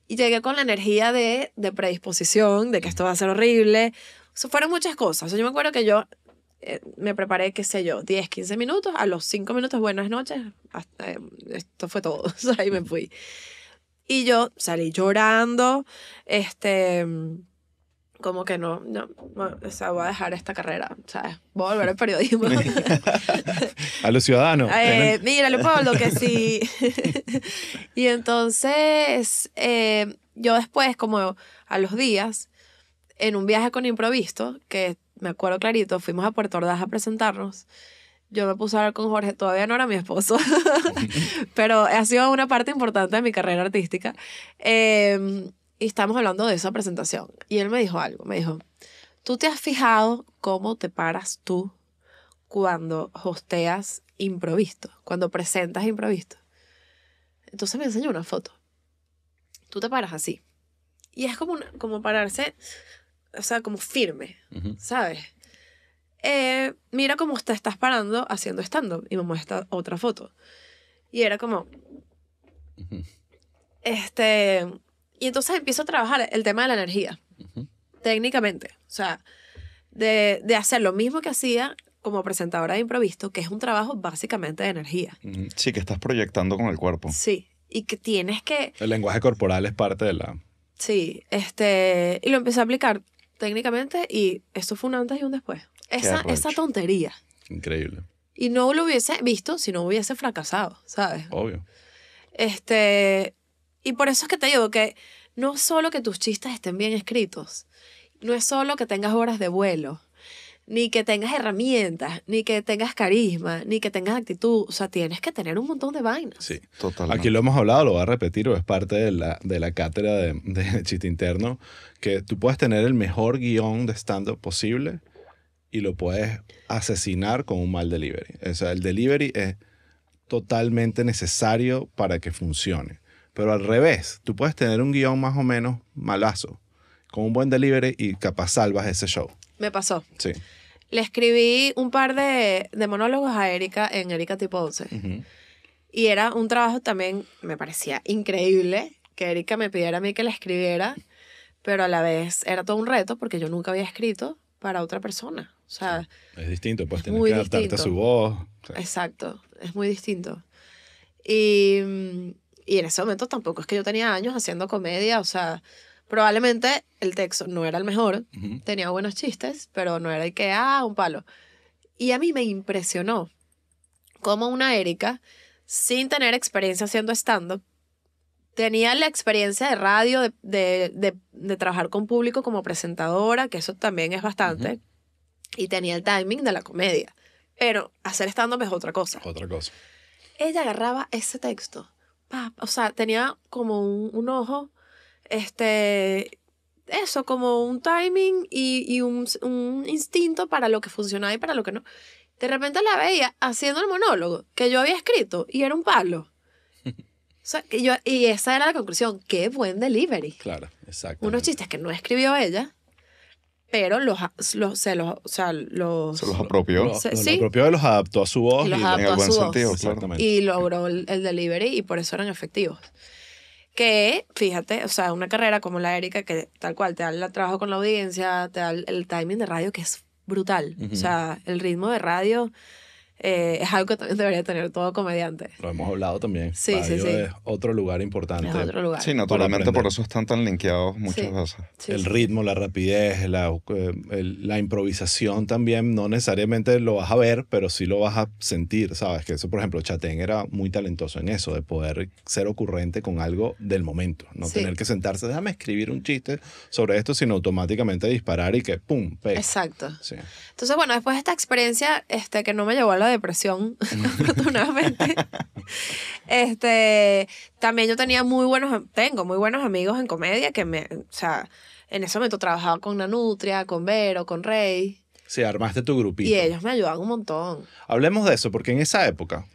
y llegué con la energía de, de predisposición, de que esto va a ser horrible. fueron muchas cosas. yo me acuerdo que yo eh, me preparé, qué sé yo, 10, 15 minutos, a los 5 minutos, buenas noches, eh, esto fue todo, ahí me fui. Y yo salí llorando, este, como que no, no, o sea, voy a dejar esta carrera, ¿sabes? Voy a volver al periodismo. a los ciudadanos. Eh, lo que sí. y entonces, eh, yo después, como a los días, en un viaje con Improvisto, que me acuerdo clarito, fuimos a Puerto Ordaz a presentarnos. Yo me puse a hablar con Jorge, todavía no era mi esposo, pero ha sido una parte importante de mi carrera artística. Eh, y estábamos hablando de esa presentación. Y él me dijo algo, me dijo, ¿tú te has fijado cómo te paras tú cuando hosteas improvisto, cuando presentas improvisto? Entonces me enseñó una foto. Tú te paras así. Y es como, como pararse, o sea, como firme, ¿sabes? Eh, mira cómo te estás parando haciendo stand-up. Y me muestra otra foto. Y era como... Este, y entonces empiezo a trabajar el tema de la energía, técnicamente. O sea, de, hacer lo mismo que hacía como presentadora de improviso, que es un trabajo básicamente de energía. Sí, que estás proyectando con el cuerpo. Sí, y que tienes que... El lenguaje corporal es parte de la... Sí, este, y lo empecé a aplicar técnicamente y eso fue un antes y un después. Esa, esa tontería. Increíble. Y no lo hubiese visto si no hubiese fracasado, ¿sabes? Obvio. Este, y por eso es que te digo que no es solo que tus chistes estén bien escritos, no es solo que tengas horas de vuelo, ni que tengas herramientas, ni que tengas carisma, ni que tengas actitud. O sea, tienes que tener un montón de vainas. Sí, totalmente. Aquí lo hemos hablado, lo va a repetir, o es parte de la, de la cátedra de, de chiste interno, que tú puedes tener el mejor guión de stand-up posible y lo puedes asesinar con un mal delivery. O sea, el delivery es totalmente necesario para que funcione. Pero al revés, tú puedes tener un guión más o menos malazo, con un buen delivery y capaz salvas ese show. Me pasó. Sí. Le escribí un par de, monólogos a Erika en Erika Tipo 11. Y era un trabajo también, me parecía increíble que Erika me pidiera a mí que la escribiera, pero a la vez era todo un reto porque yo nunca había escrito para otra persona. O sea, es distinto, pues tener que adaptarte a su voz. Exacto, es muy distinto. Y mm, y en ese momento tampoco es que yo tenía años haciendo comedia, o sea, probablemente el texto no era el mejor, tenía buenos chistes, pero no era el que, ah, un palo. Y a mí me impresionó como una Erika, sin tener experiencia haciendo stand-up, tenía la experiencia de radio, de, de, de, trabajar con público como presentadora, que eso también es bastante, y tenía el timing de la comedia. Pero hacer stand-up es otra cosa. Otra cosa. Ella agarraba ese texto o sea, tenía como un, ojo, este, eso, como un timing y, y un, un, instinto para lo que funcionaba y para lo que no. De repente la veía haciendo el monólogo que yo había escrito y era un palo. O sea, que yo, y esa era la conclusión. Qué buen delivery. Claro, exacto. Unos chistes que no escribió ella, pero los, los, se los, o sea, los, los apropió. Los, se, y los adaptó a su voz. Y, en sentido, Y logró el, delivery y por eso eran efectivos. Que, fíjate, o sea, una carrera como la Erika, que tal cual te da el trabajo con la audiencia, te da el, timing de radio, que es brutal. O sea, el ritmo de radio eh, es algo que debería tener todo comediante. Lo hemos hablado también. Sí, sí, sí. Es otro lugar importante. Es otro lugar. Sí, naturalmente por eso están tan linkeados muchas cosas el ritmo, la rapidez, la, eh, la, improvisación también, no necesariamente lo vas a ver, pero sí lo vas a sentir, ¿sabes? Que eso, por ejemplo, Chatén era muy talentoso en eso, de poder ser ocurrente con algo del momento, no tener que sentarse, déjame escribir un chiste sobre esto, sino automáticamente disparar y que, ¡pum! Exacto. Entonces, bueno, después de esta experiencia este, que no me llevó a la depresión, afortunadamente. este, también yo tenía muy buenos, tengo muy buenos amigos en comedia que me, o sea, en ese momento trabajaba con Nanutria, con Vero, con Rey. Sí, armaste tu grupito. Y ellos me ayudaban un montón. Hablemos de eso, porque en esa época,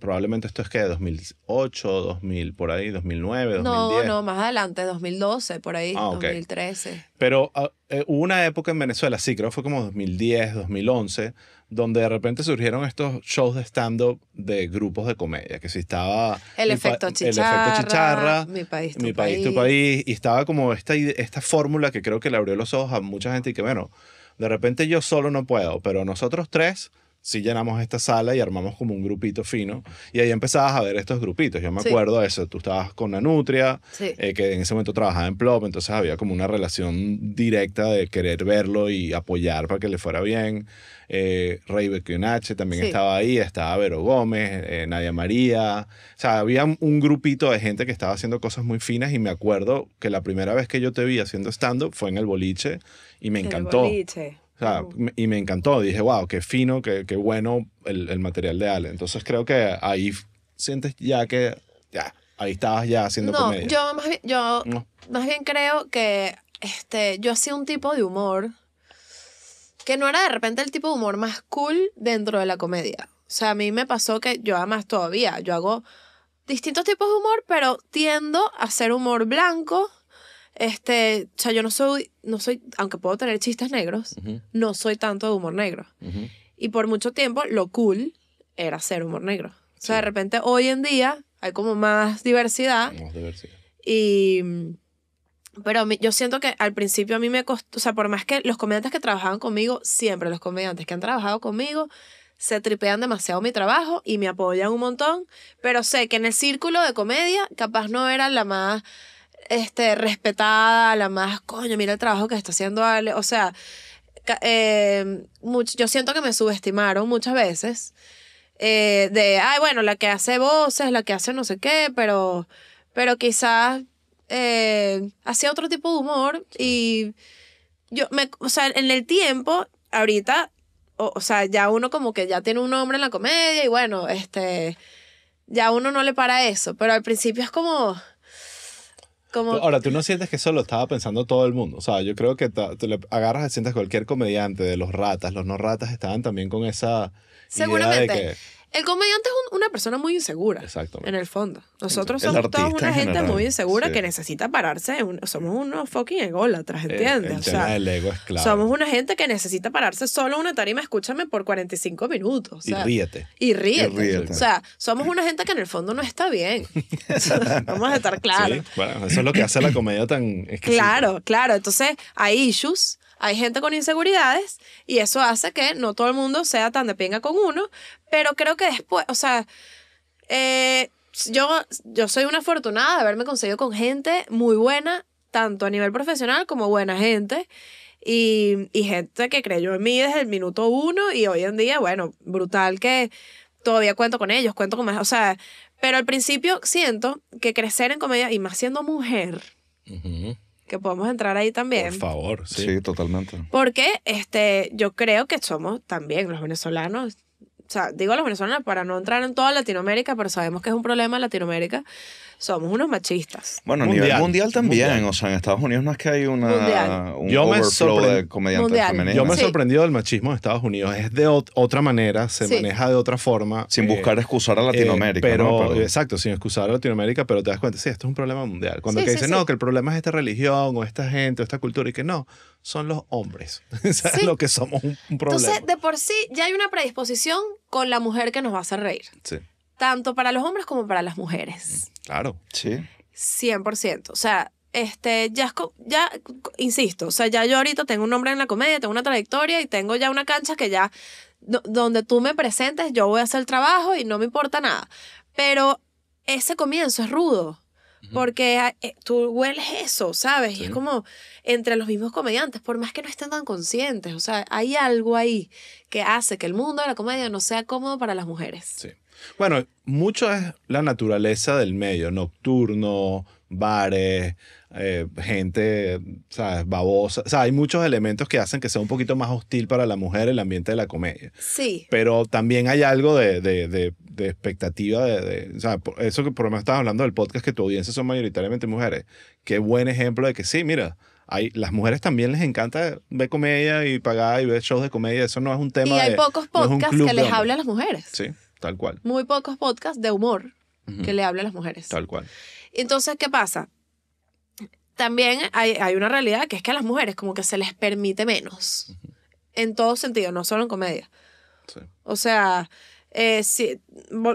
probablemente esto es que 2008, 2000, por ahí, 2009, 2010. No, no, más adelante, 2012, por ahí, 2013. Ah, Pero ah, eh, hubo una época en Venezuela, sí, creo que fue como 2010, 2011, donde de repente surgieron estos shows de stand-up de grupos de comedia, que si estaba... El efecto chicharra. El Mi país, tu país, tu país. Y estaba como esta, esta fórmula que creo que le abrió los ojos a mucha gente y que, bueno, de repente yo solo no puedo, pero nosotros tres sí llenamos esta sala y armamos como un grupito fino. Y ahí empezabas a ver estos grupitos. Yo me acuerdo de eso. Tú estabas con la Nutria, eh, que en ese momento trabajaba en Plop, entonces había como una relación directa de querer verlo y apoyar para que le fuera bien. Eh, Rey h también estaba ahí, estaba Vero Gómez, eh, Nadia María. O sea, había un grupito de gente que estaba haciendo cosas muy finas y me acuerdo que la primera vez que yo te vi haciendo stand-up fue en el boliche y me encantó. El boliche y me encantó. Dije, wow, qué fino, qué, qué bueno el, el, material de Ale. Entonces creo que ahí sientes ya que, ya, ahí estabas ya haciendo no, Yo más bien, yo más bien creo que este, yo hacía un tipo de humor que no era de repente el tipo de humor más cool dentro de la comedia. O sea, a mí me pasó que yo además todavía, yo hago distintos tipos de humor, pero tiendo a hacer humor blanco este, o sea, yo no soy, no soy, aunque puedo tener chistes negros, no soy tanto de humor negro. Y por mucho tiempo lo cool era ser humor negro. O sea, de repente hoy en día hay como más diversidad. Más diversidad. Y, pero yo siento que al principio a mí me costó, o sea, por más que los comediantes que trabajaban conmigo, siempre los comediantes que han trabajado conmigo, se tripean demasiado mi trabajo y me apoyan un montón, pero sé que en el círculo de comedia capaz no era la más este, respetada, la más, coño, mira el trabajo que está haciendo Ale. O sea, em, yo siento que me subestimaron muchas veces. Eh, de, ay, bueno, la que hace voces, la que hace no sé qué, pero, pero quizás eh, hacía otro tipo de humor y yo, me, o sea, en el tiempo, ahorita, o, o sea, ya uno como que ya tiene un nombre en la comedia y bueno, este, ya uno no le para eso, pero al principio es como Ahora, tú no sientes que eso lo estaba pensando todo el mundo. O sea, yo creo que tú le agarras y sientes cualquier comediante de los ratas, los no ratas estaban también con esa. Seguramente. de que el comediante es una persona muy insegura. En el fondo. Nosotros somos todos una gente muy insegura que necesita pararse. somos unos fucking ególatras, ¿entiendes? o sea, ego es claro. Somos una gente que necesita pararse solo una tarima, escúchame, por 45 minutos. y ríete. Y ríete. O sea, somos una gente que en el fondo no está bien. Vamos a estar claros. eso es lo que hace la comedia tan Claro, claro. Entonces, hay issues hay gente con inseguridades y eso hace que no todo el mundo sea tan de pinga con uno, pero creo que después, o sea, eh, yo, yo soy una afortunada de haberme conseguido con gente muy buena, tanto a nivel profesional como buena gente. Y, gente que creyó en mí desde el minuto uno y hoy en día, bueno, brutal que todavía cuento con ellos, cuento con más, o sea, pero al principio siento que crecer en comedia y más siendo mujer, que podamos entrar ahí también. Por favor, sí, totalmente. Porque este, yo creo que somos también los venezolanos, o sea, digo los venezolanos para no entrar en toda Latinoamérica, pero sabemos que es un problema en Latinoamérica somos unos machistas. Bueno, a nivel mundial también. O sea, en Estados Unidos no es que hay una, un Yo overflow me de comediantes Yo me he sorprendido del machismo de Estados Unidos. Es de otra manera, se maneja de otra forma. Sin buscar eh, excusar a eh, Latinoamérica. pero, exacto, sin excusar a Latinoamérica, pero te das cuenta, sí, esto es un problema mundial. Cuando que dicen, no, que el problema es esta religión o esta gente o esta cultura y que no, son los hombres. es lo que somos un, un problema. Entonces, de por sí, ya hay una predisposición con la mujer que nos va a hacer reír. Sí tanto para los hombres como para las mujeres. Mm, claro. Sí. 100%. O sea, este, ya, ya, insisto, o sea, ya yo ahorita tengo un nombre en la comedia, tengo una trayectoria y tengo ya una cancha que ya, donde tú me presentes, yo voy a hacer el trabajo y no me importa nada. Pero ese comienzo es rudo. Porque eh, tú hueles eso, ¿sabes? Y es como entre los mismos comediantes, por más que no estén tan conscientes. O sea, hay algo ahí que hace que el mundo de la comedia no sea cómodo para las mujeres. Sí. Bueno, mucho es la naturaleza del medio, nocturno, bares, eh, gente, ¿sabes? Babosa. O sea, hay muchos elementos que hacen que sea un poquito más hostil para la mujer el ambiente de la comedia. Sí. Pero también hay algo de, de, de, de expectativa, de, o sea, eso que por lo menos estabas hablando del podcast, que tu audiencia son mayoritariamente mujeres. Qué buen ejemplo de que sí, mira, hay, las mujeres también les encanta ver comedia y pagar y ver shows de comedia. Eso no es un tema. Y hay pocos podcasts que les a las mujeres. Sí. Tal cual. Muy pocos podcasts de humor que le hablen a las mujeres. Tal cual. Entonces, ¿qué pasa? También hay, una realidad que es que a las mujeres como que se les permite menos. En todo sentido, no solo en comedia. O sea, eh, si,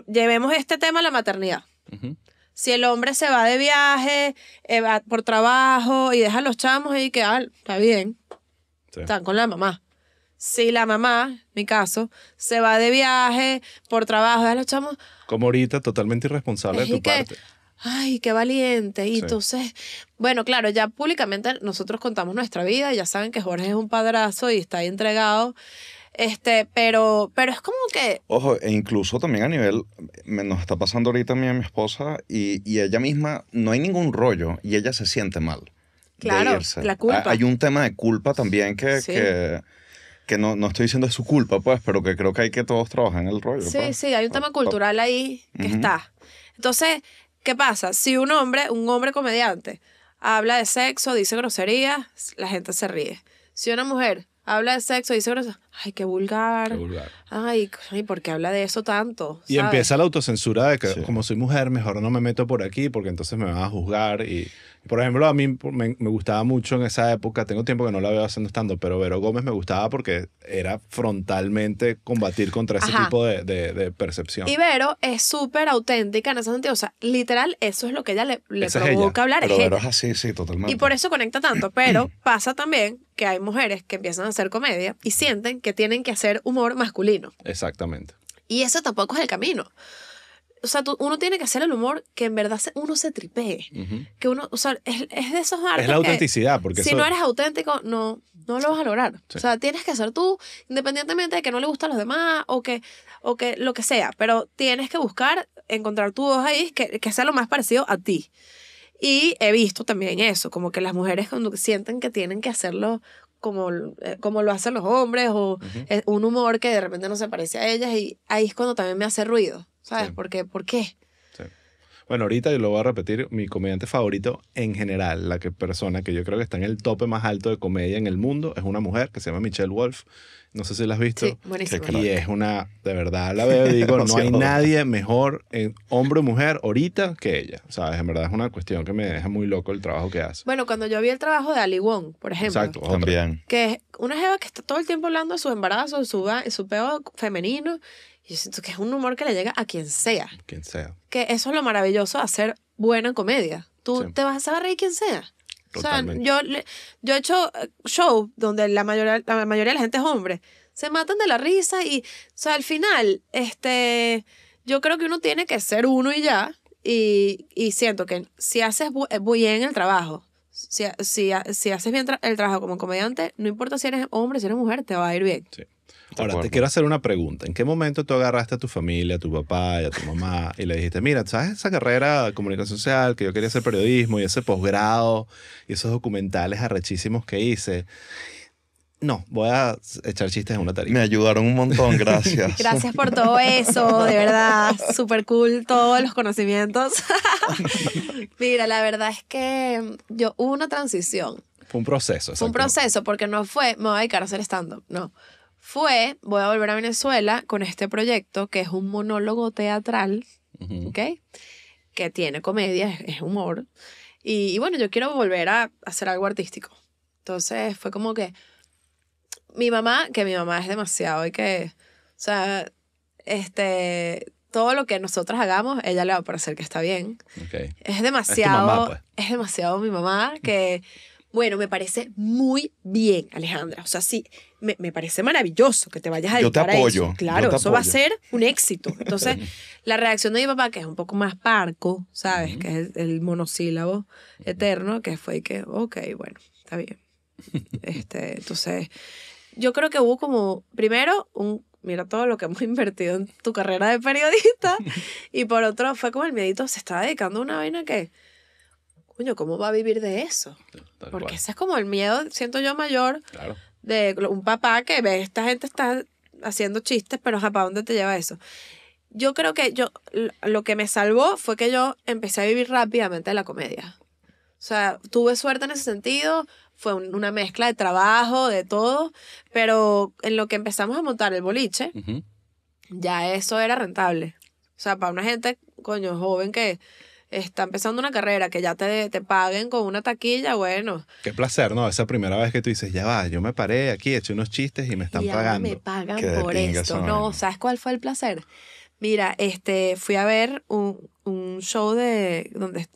llevemos este tema a la maternidad. Si el hombre se va de viaje, eh, va por trabajo y deja a los chamos y que, ah, está bien, están con la mamá si la mamá, mi caso, se va de viaje por trabajo, ya los chamos. Como ahorita, totalmente irresponsable de tu parte. Ay, qué valiente. Y entonces, bueno, claro, ya públicamente nosotros contamos nuestra vida, ya saben que Jorge es un padrazo y está ahí entregado. Este, pero, pero es como que. Ojo, e incluso también a nivel. Me, nos está pasando ahorita a mí a mi esposa y, y ella misma no hay ningún rollo y ella se siente mal. Claro, la culpa. Hay un tema de culpa también que, que que no, no estoy diciendo es su culpa, pues, pero que creo que hay que todos trabajar en el rollo. Sí, pues. sí, hay un tema ah, cultural ah. ahí que está. Entonces, ¿qué pasa? Si un hombre, un hombre comediante, habla de sexo, dice groserías, la gente se ríe. Si una mujer habla de sexo, dice groserías, ay, qué vulgar. Ay, ay, ¿por qué habla de eso tanto? Y empieza la autocensura de que como soy mujer, mejor no me meto por aquí porque entonces me van a juzgar. Y, por ejemplo, a mí me, gustaba mucho en esa época, tengo tiempo que no la veo haciendo estando, pero Vero Gómez me gustaba porque era frontalmente combatir contra ese tipo de, de, percepción. Y Vero es súper auténtica en ese sentido. O sea, literal, eso es lo que ella le, provoca hablar. Pero Vero es así, sí, totalmente. Y por eso conecta tanto. Pero pasa también que hay mujeres que empiezan a hacer comedia y sienten que que tienen que hacer humor masculino. Exactamente. Y eso tampoco es el camino. O sea, uno tiene que hacer el humor que en verdad uno se tripee. Que uno, o sea, es, de esos artes. Es la autenticidad, porque Si no eres auténtico, no, no lo vas a lograr. O sea, tienes que hacer tú, independientemente de que no le gusta a los demás o que, o que lo que sea. Pero tienes que buscar, encontrar tu voz ahí que, que sea lo más parecido a ti. Y he visto también eso, como que las mujeres cuando sienten que tienen que hacerlo como, eh, como lo hacen los hombres o un humor que de repente no se parece a ellas y ahí es cuando también me hace ruido, ¿sabes? por qué? ¿Por qué? Bueno, ahorita yo lo voy a repetir, mi comediante favorito en general, la que persona que yo creo que está en el tope más alto de comedia en el mundo, es una mujer que se llama Michelle Wolf, no sé si la has visto. Sí, Y es una, de verdad, la veo digo, no hay nadie mejor, en, eh, hombre o mujer, ahorita que ella. ¿Sabes? En verdad es una cuestión que me deja muy loco el trabajo que hace. Bueno, cuando yo vi el trabajo de Ali Wong, por ejemplo. Que es una jeva que está todo el tiempo hablando de sus embarazos, de su, peor su femenino. Y yo siento que es un humor que le llega a quien sea. Quien sea. Que eso es lo maravilloso de hacer buena comedia. Tú te vas a reír quien sea. O sea, yo, yo he hecho eh, show donde la mayoría, la mayoría de la gente es hombre. Se matan de la risa y, o sea, al final, este, yo creo que uno tiene que ser uno y ya. Y, siento que si haces eh, bien el trabajo, si, haces bien el trabajo como comediante, no importa si eres hombre, si eres mujer, te va a ir bien. Ahora, te quiero hacer una pregunta. ¿En qué momento tú agarraste a tu familia, a tu papá y a tu mamá y le dijiste, mira, ¿sabes esa carrera de comunicación social que yo quería hacer periodismo y ese posgrado y esos documentales arrechísimos que hice? No, voy a echar chistes en una tarima. Me ayudaron un montón, gracias. gracias por todo eso, de verdad, súper cool todos los conocimientos. Mira, la verdad es que yo hubo una transición. Fue un proceso. Fue un proceso, porque no fue, me voy a dedicar a hacer stand-up, no fue, voy a volver a Venezuela con este proyecto que es un monólogo teatral, ¿ok? Que tiene comedia, es humor. Y, bueno, yo quiero volver a hacer algo artístico. Entonces fue como que mi mamá, que mi mamá es demasiado y que, o sea, este, todo lo que nosotras hagamos, ella le va a parecer que está bien. Es demasiado, pues. es demasiado mi mamá que... Bueno, me parece muy bien, Alejandra. O sea, sí, me, parece maravilloso que te vayas a dedicar yo te apoyo, Claro, eso va a ser un éxito. Entonces, la reacción de mi papá, que es un poco más parco, ¿sabes? Que es el monosílabo eterno, que fue que, ok, bueno, está bien. Este, entonces, yo creo que hubo como, primero, un, mira todo lo que hemos invertido en tu carrera de periodista, y por otro, fue como el miedito, se estaba dedicando a una vaina que coño, ¿cómo va a vivir de eso? Porque ese es como el miedo, siento yo mayor, de un papá que ve, esta gente está haciendo chistes, pero ¿para dónde te lleva eso? Yo creo que yo, lo que me salvó fue que yo empecé a vivir rápidamente de la comedia. O sea, tuve suerte en ese sentido, fue una mezcla de trabajo, de todo, pero en lo que empezamos a montar el boliche, ya eso era rentable. O sea, para una gente, coño, joven que está empezando una carrera, que ya te, te paguen con una taquilla, bueno. Qué placer, ¿no? Esa primera vez que tú dices, ya va, yo me paré aquí, he unos chistes y me están y pagando. me pagan por esto. No, ¿sabes cuál fue el placer? Mira, este, fui a ver un, show de, donde,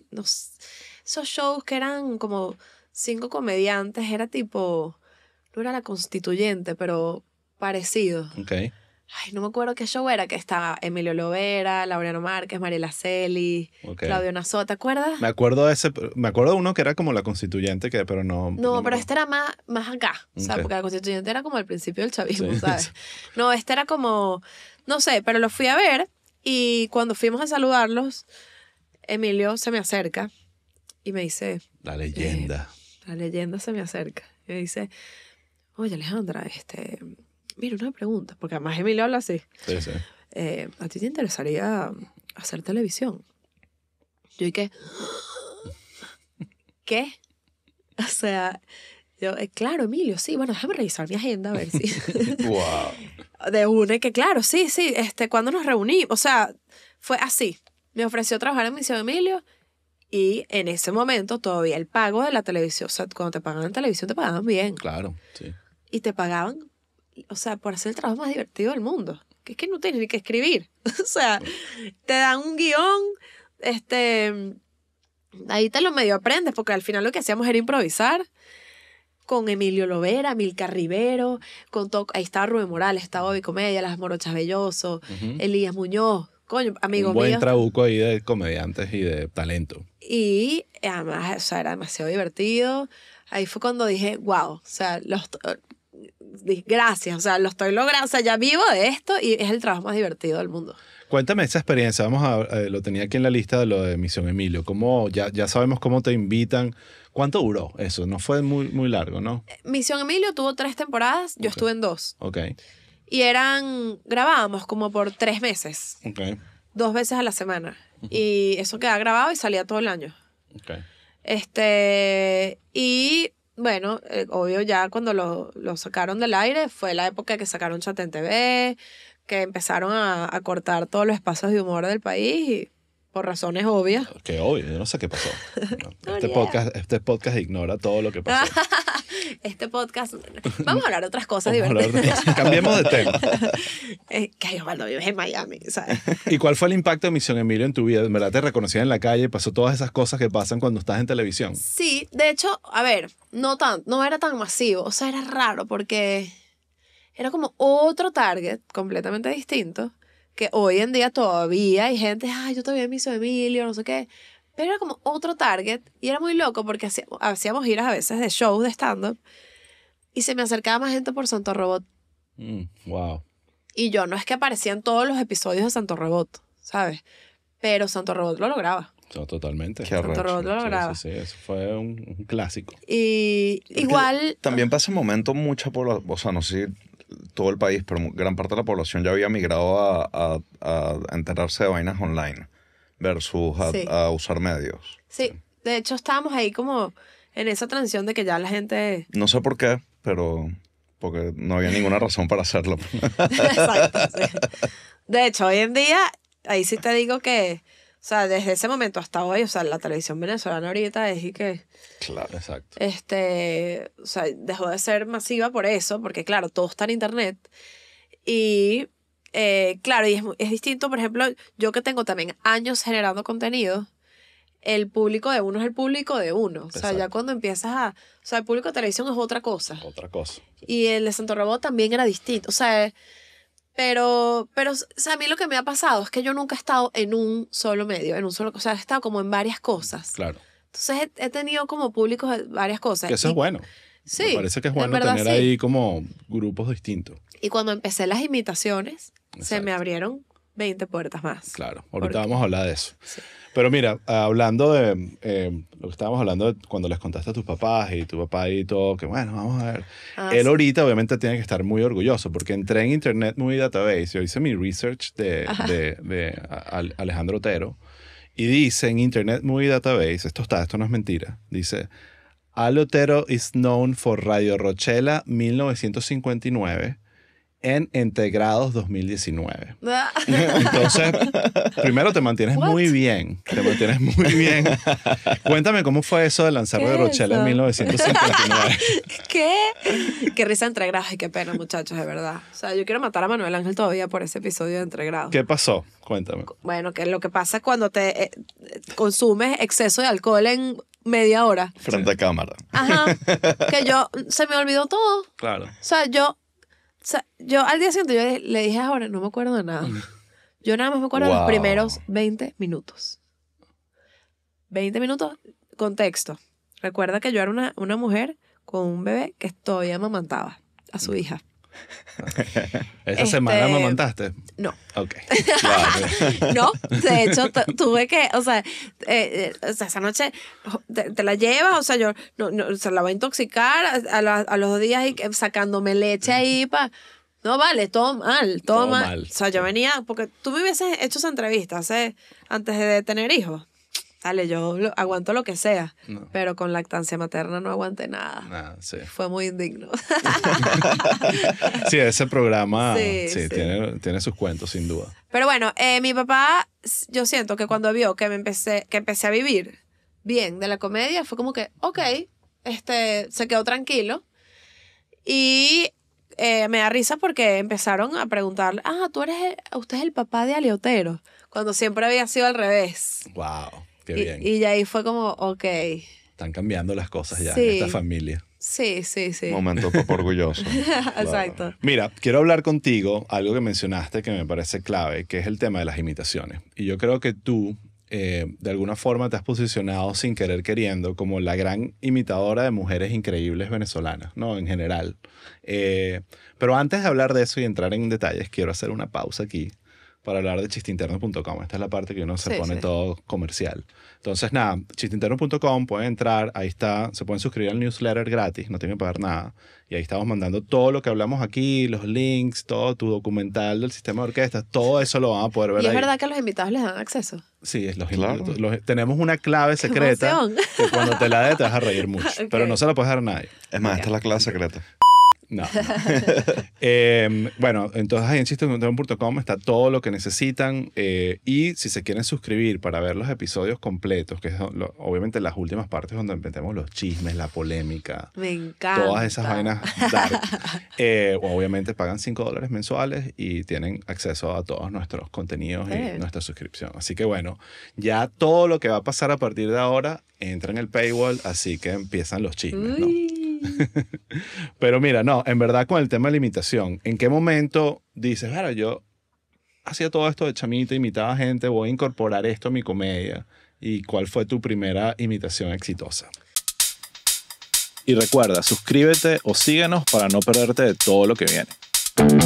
esos shows que eran como cinco comediantes, era tipo, no era la constituyente, pero parecido. Okay. Ay, no me acuerdo qué show era, que estaba Emilio Lovera, Laureano Márquez, Mariela Celis, Claudio Nazo, ¿te acuerdas? Me acuerdo de ese, me acuerdo uno que era como la constituyente, que, pero no. No, pero este era más, más acá. O sea, porque la constituyente era como el principio del chavismo, ¿sabes? no, este era como. No sé, pero lo fui a ver y cuando fuimos a saludarlos, Emilio se me acerca y me dice. La eh, leyenda. la leyenda se me acerca. Y me dice, oye Alejandra, este Mira, una pregunta, porque además Emilio habla así. Sí, sí. Eh, ¿A ti te interesaría hacer televisión? Yo dije, ¿qué? O sea, yo, eh, claro, Emilio, sí, bueno, déjame revisar mi agenda a ver si. wow. De una, que claro, sí, sí, este, cuando nos reuní, o sea, fue así. Me ofreció trabajar en Misión Emilio y en ese momento todavía el pago de la televisión, o sea, cuando te pagaban la televisión te pagaban bien. Claro, sí. Y te pagaban o sea, por hacer el trabajo más divertido del mundo. Que es que no tienes ni que escribir. O sea, te dan un guión, este, ahí te lo medio aprendes, porque al final lo que hacíamos era improvisar con Emilio Lovera, Milka Rivero, con todo, ahí estaba Rubén Morales, estaba hoy Comedia, Las Morochas Belloso, Elías Muñoz, coño, amigo Un buen trabuco ahí de comediantes y de talento. Y además, o sea, era demasiado divertido. Ahí fue cuando dije, wow, o sea, los, gracias, o sea, lo estoy logrando, o sea, ya vivo de esto y es el trabajo más divertido del mundo. Cuéntame esa experiencia, vamos a, eh, lo tenía aquí en la lista de lo de Misión Emilio, ¿Cómo, ya, ya sabemos cómo te invitan, ¿cuánto duró eso? No fue muy, muy largo, ¿no? Eh, Misión Emilio tuvo tres temporadas, yo estuve en dos. Ok. Y eran, grabábamos como por tres meses. Dos veces a la semana. Y eso quedaba grabado y salía todo el año. Okay. Este, y bueno, eh, obvio ya cuando lo, lo, sacaron del aire fue la época que sacaron Chat en TV, que empezaron a, a cortar todos los espacios de humor del país y por razones obvias. Qué obvio, yo no sé qué pasó. Este, este, podcast, ignora todo lo que pasó. este podcast. Vamos a hablar otras cosas divertidas. Cambiemos de tema. que yo cuando vives en Miami, ¿sabes? ¿Y cuál fue el impacto de Misión Emilio en tu vida? ¿En verdad te reconocían en la calle? ¿Pasó todas esas cosas que pasan cuando estás en televisión? Sí, de hecho, a ver, no, tan, no era tan masivo. O sea, era raro porque era como otro target completamente distinto que hoy en día todavía hay gente, ay, yo todavía me hizo Emilio, no sé qué. Pero era como otro target y era muy loco porque hacíamos, hacíamos giras a veces de shows de stand-up y se me acercaba más gente por Santo Robot. Mm, wow. Y yo no es que aparecía en todos los episodios de Santo Robot, ¿sabes? Pero Santo Robot lo lograba. totalmente. Santo Robot lo lograba. Sí, sí, eso fue un, clásico. Y igual... También pasa momentos, momento mucha población, o sea, no sé todo el país, pero gran parte de la población ya había migrado a, enterarse de vainas online versus a, usar medios. Sí. de hecho estábamos ahí como en esa transición de que ya la gente... No sé por qué, pero porque no había ninguna razón para hacerlo. Exacto, De hecho, hoy en día, ahí sí te digo que o sea, desde ese momento hasta hoy, o sea, la televisión venezolana ahorita es y que... Claro, exacto. Este, o sea, dejó de ser masiva por eso, porque claro, todo está en internet. Y, eh, claro, y es, es, distinto, por ejemplo, yo que tengo también años generando contenido, el público de uno es el público de uno. O sea, ya cuando empiezas a... O sea, el público de televisión es otra cosa. Otra cosa. Y el de Santo también era distinto. O sea... Pero, a mí lo que me ha pasado es que yo nunca he estado en un solo medio, en un solo, o sea, he estado como en varias cosas. Claro. Entonces he, tenido como públicos varias cosas. eso es bueno. Sí. Me parece que es bueno tener ahí como grupos distintos. Y cuando empecé las imitaciones, se me abrieron 20 puertas más. Claro, ahorita porque... vamos a hablar de eso. Sí. Pero mira, hablando de eh, lo que estábamos hablando cuando les contaste a tus papás y tu papá y todo, que bueno, vamos a ver. Ah, Él ahorita obviamente tiene que estar muy orgulloso porque entré en Internet Movie Database, yo hice mi research de, Alejandro Otero y dice en Internet Movie Database, esto está, esto no es mentira, dice... Al Otero is known for Radio Rochela 1959, en Integrados 2019. Entonces, primero te mantienes muy bien, te mantienes muy bien. Cuéntame cómo fue eso de lanzar de Rochelle en 1959. ¿Qué? Qué risa entre Ay, y qué pena, muchachos, de verdad. O sea, yo quiero matar a Manuel Ángel todavía por ese episodio de Entregrados. ¿Qué pasó? Cuéntame. Bueno, que lo que pasa cuando te eh, consumes exceso de alcohol en media hora. Frente a cámara. Ajá. Que yo se me olvidó todo. Claro. O sea, yo yo al día siguiente yo le, dije ahora, no me acuerdo de nada. Yo nada más me acuerdo de los primeros 20 minutos. 20 minutos, contexto. Recuerda que yo era una, una mujer con un bebé que todavía amamantaba a su mm. hija. ¿Esa este, semana me mandaste? No. no, de hecho, tuve que, o sea, eh, eh, esa noche te, la llevas, o sea, yo no, se la voy a intoxicar a, los dos días y sacándome leche ahí para... No, vale, todo mal, todo, O sea, yo venía, porque tú me hubieses hecho esa entrevista antes de tener hijos dale, yo aguanto lo que sea, pero con lactancia materna no aguanté nada. sí. Fue muy indigno. sí, ese programa tiene, sus cuentos, sin duda. Pero bueno, eh, mi papá, yo siento que cuando vio que me empecé, que empecé a vivir bien de la comedia, fue como que, ok, este, se quedó tranquilo. Y eh, me da risa porque empezaron a preguntarle, ah, tú eres, el, usted es el papá de Aleotero, cuando siempre había sido al revés. Wow y, bien. Y ahí fue como, ok. Están cambiando las cosas ya en esta familia. Sí, sí, sí. Momento poco orgulloso. Exacto. Mira, quiero hablar contigo algo que mencionaste que me parece clave, que es el tema de las imitaciones. Y yo creo que tú, eh, de alguna forma, te has posicionado sin querer queriendo como la gran imitadora de mujeres increíbles venezolanas, ¿no? En general. Eh, pero antes de hablar de eso y entrar en detalles, quiero hacer una pausa aquí para hablar de chisteinterno.com. Esta es la parte que uno se pone todo comercial. Entonces, nada, chisteinterno.com, pueden entrar, ahí está, se pueden suscribir al newsletter gratis, no tienen que pagar nada. Y ahí estamos mandando todo lo que hablamos aquí, los links, todo tu documental del sistema de orquestas, todo eso lo van a poder ver. Y es verdad que a los invitados les dan acceso. Sí, es los, invitados. tenemos una clave secreta que cuando te la dé te vas a reír mucho, pero no se la puedes dar a nadie. Es más, esta es la clave secreta. No. Em, bueno, entonces ahí en agenciasintentron.com está todo lo que necesitan eh, y si se quieren suscribir para ver los episodios completos, que son obviamente las últimas partes donde metemos los chismes, la polémica. Me encanta. Todas esas vainas dark. Eh, obviamente pagan 5 dólares mensuales y tienen acceso a todos nuestros contenidos y nuestra suscripción. Así que bueno, ya todo lo que va a pasar a partir de ahora entra en el paywall, así que empiezan los chismes, Pero mira, no, en verdad con el tema de imitación ¿en qué momento dices, claro, yo hacía todo esto de chamita, imitaba gente, voy a incorporar esto a mi comedia? ¿Y cuál fue tu primera imitación exitosa? Y recuerda, suscríbete o síguenos para no perderte de todo lo que viene.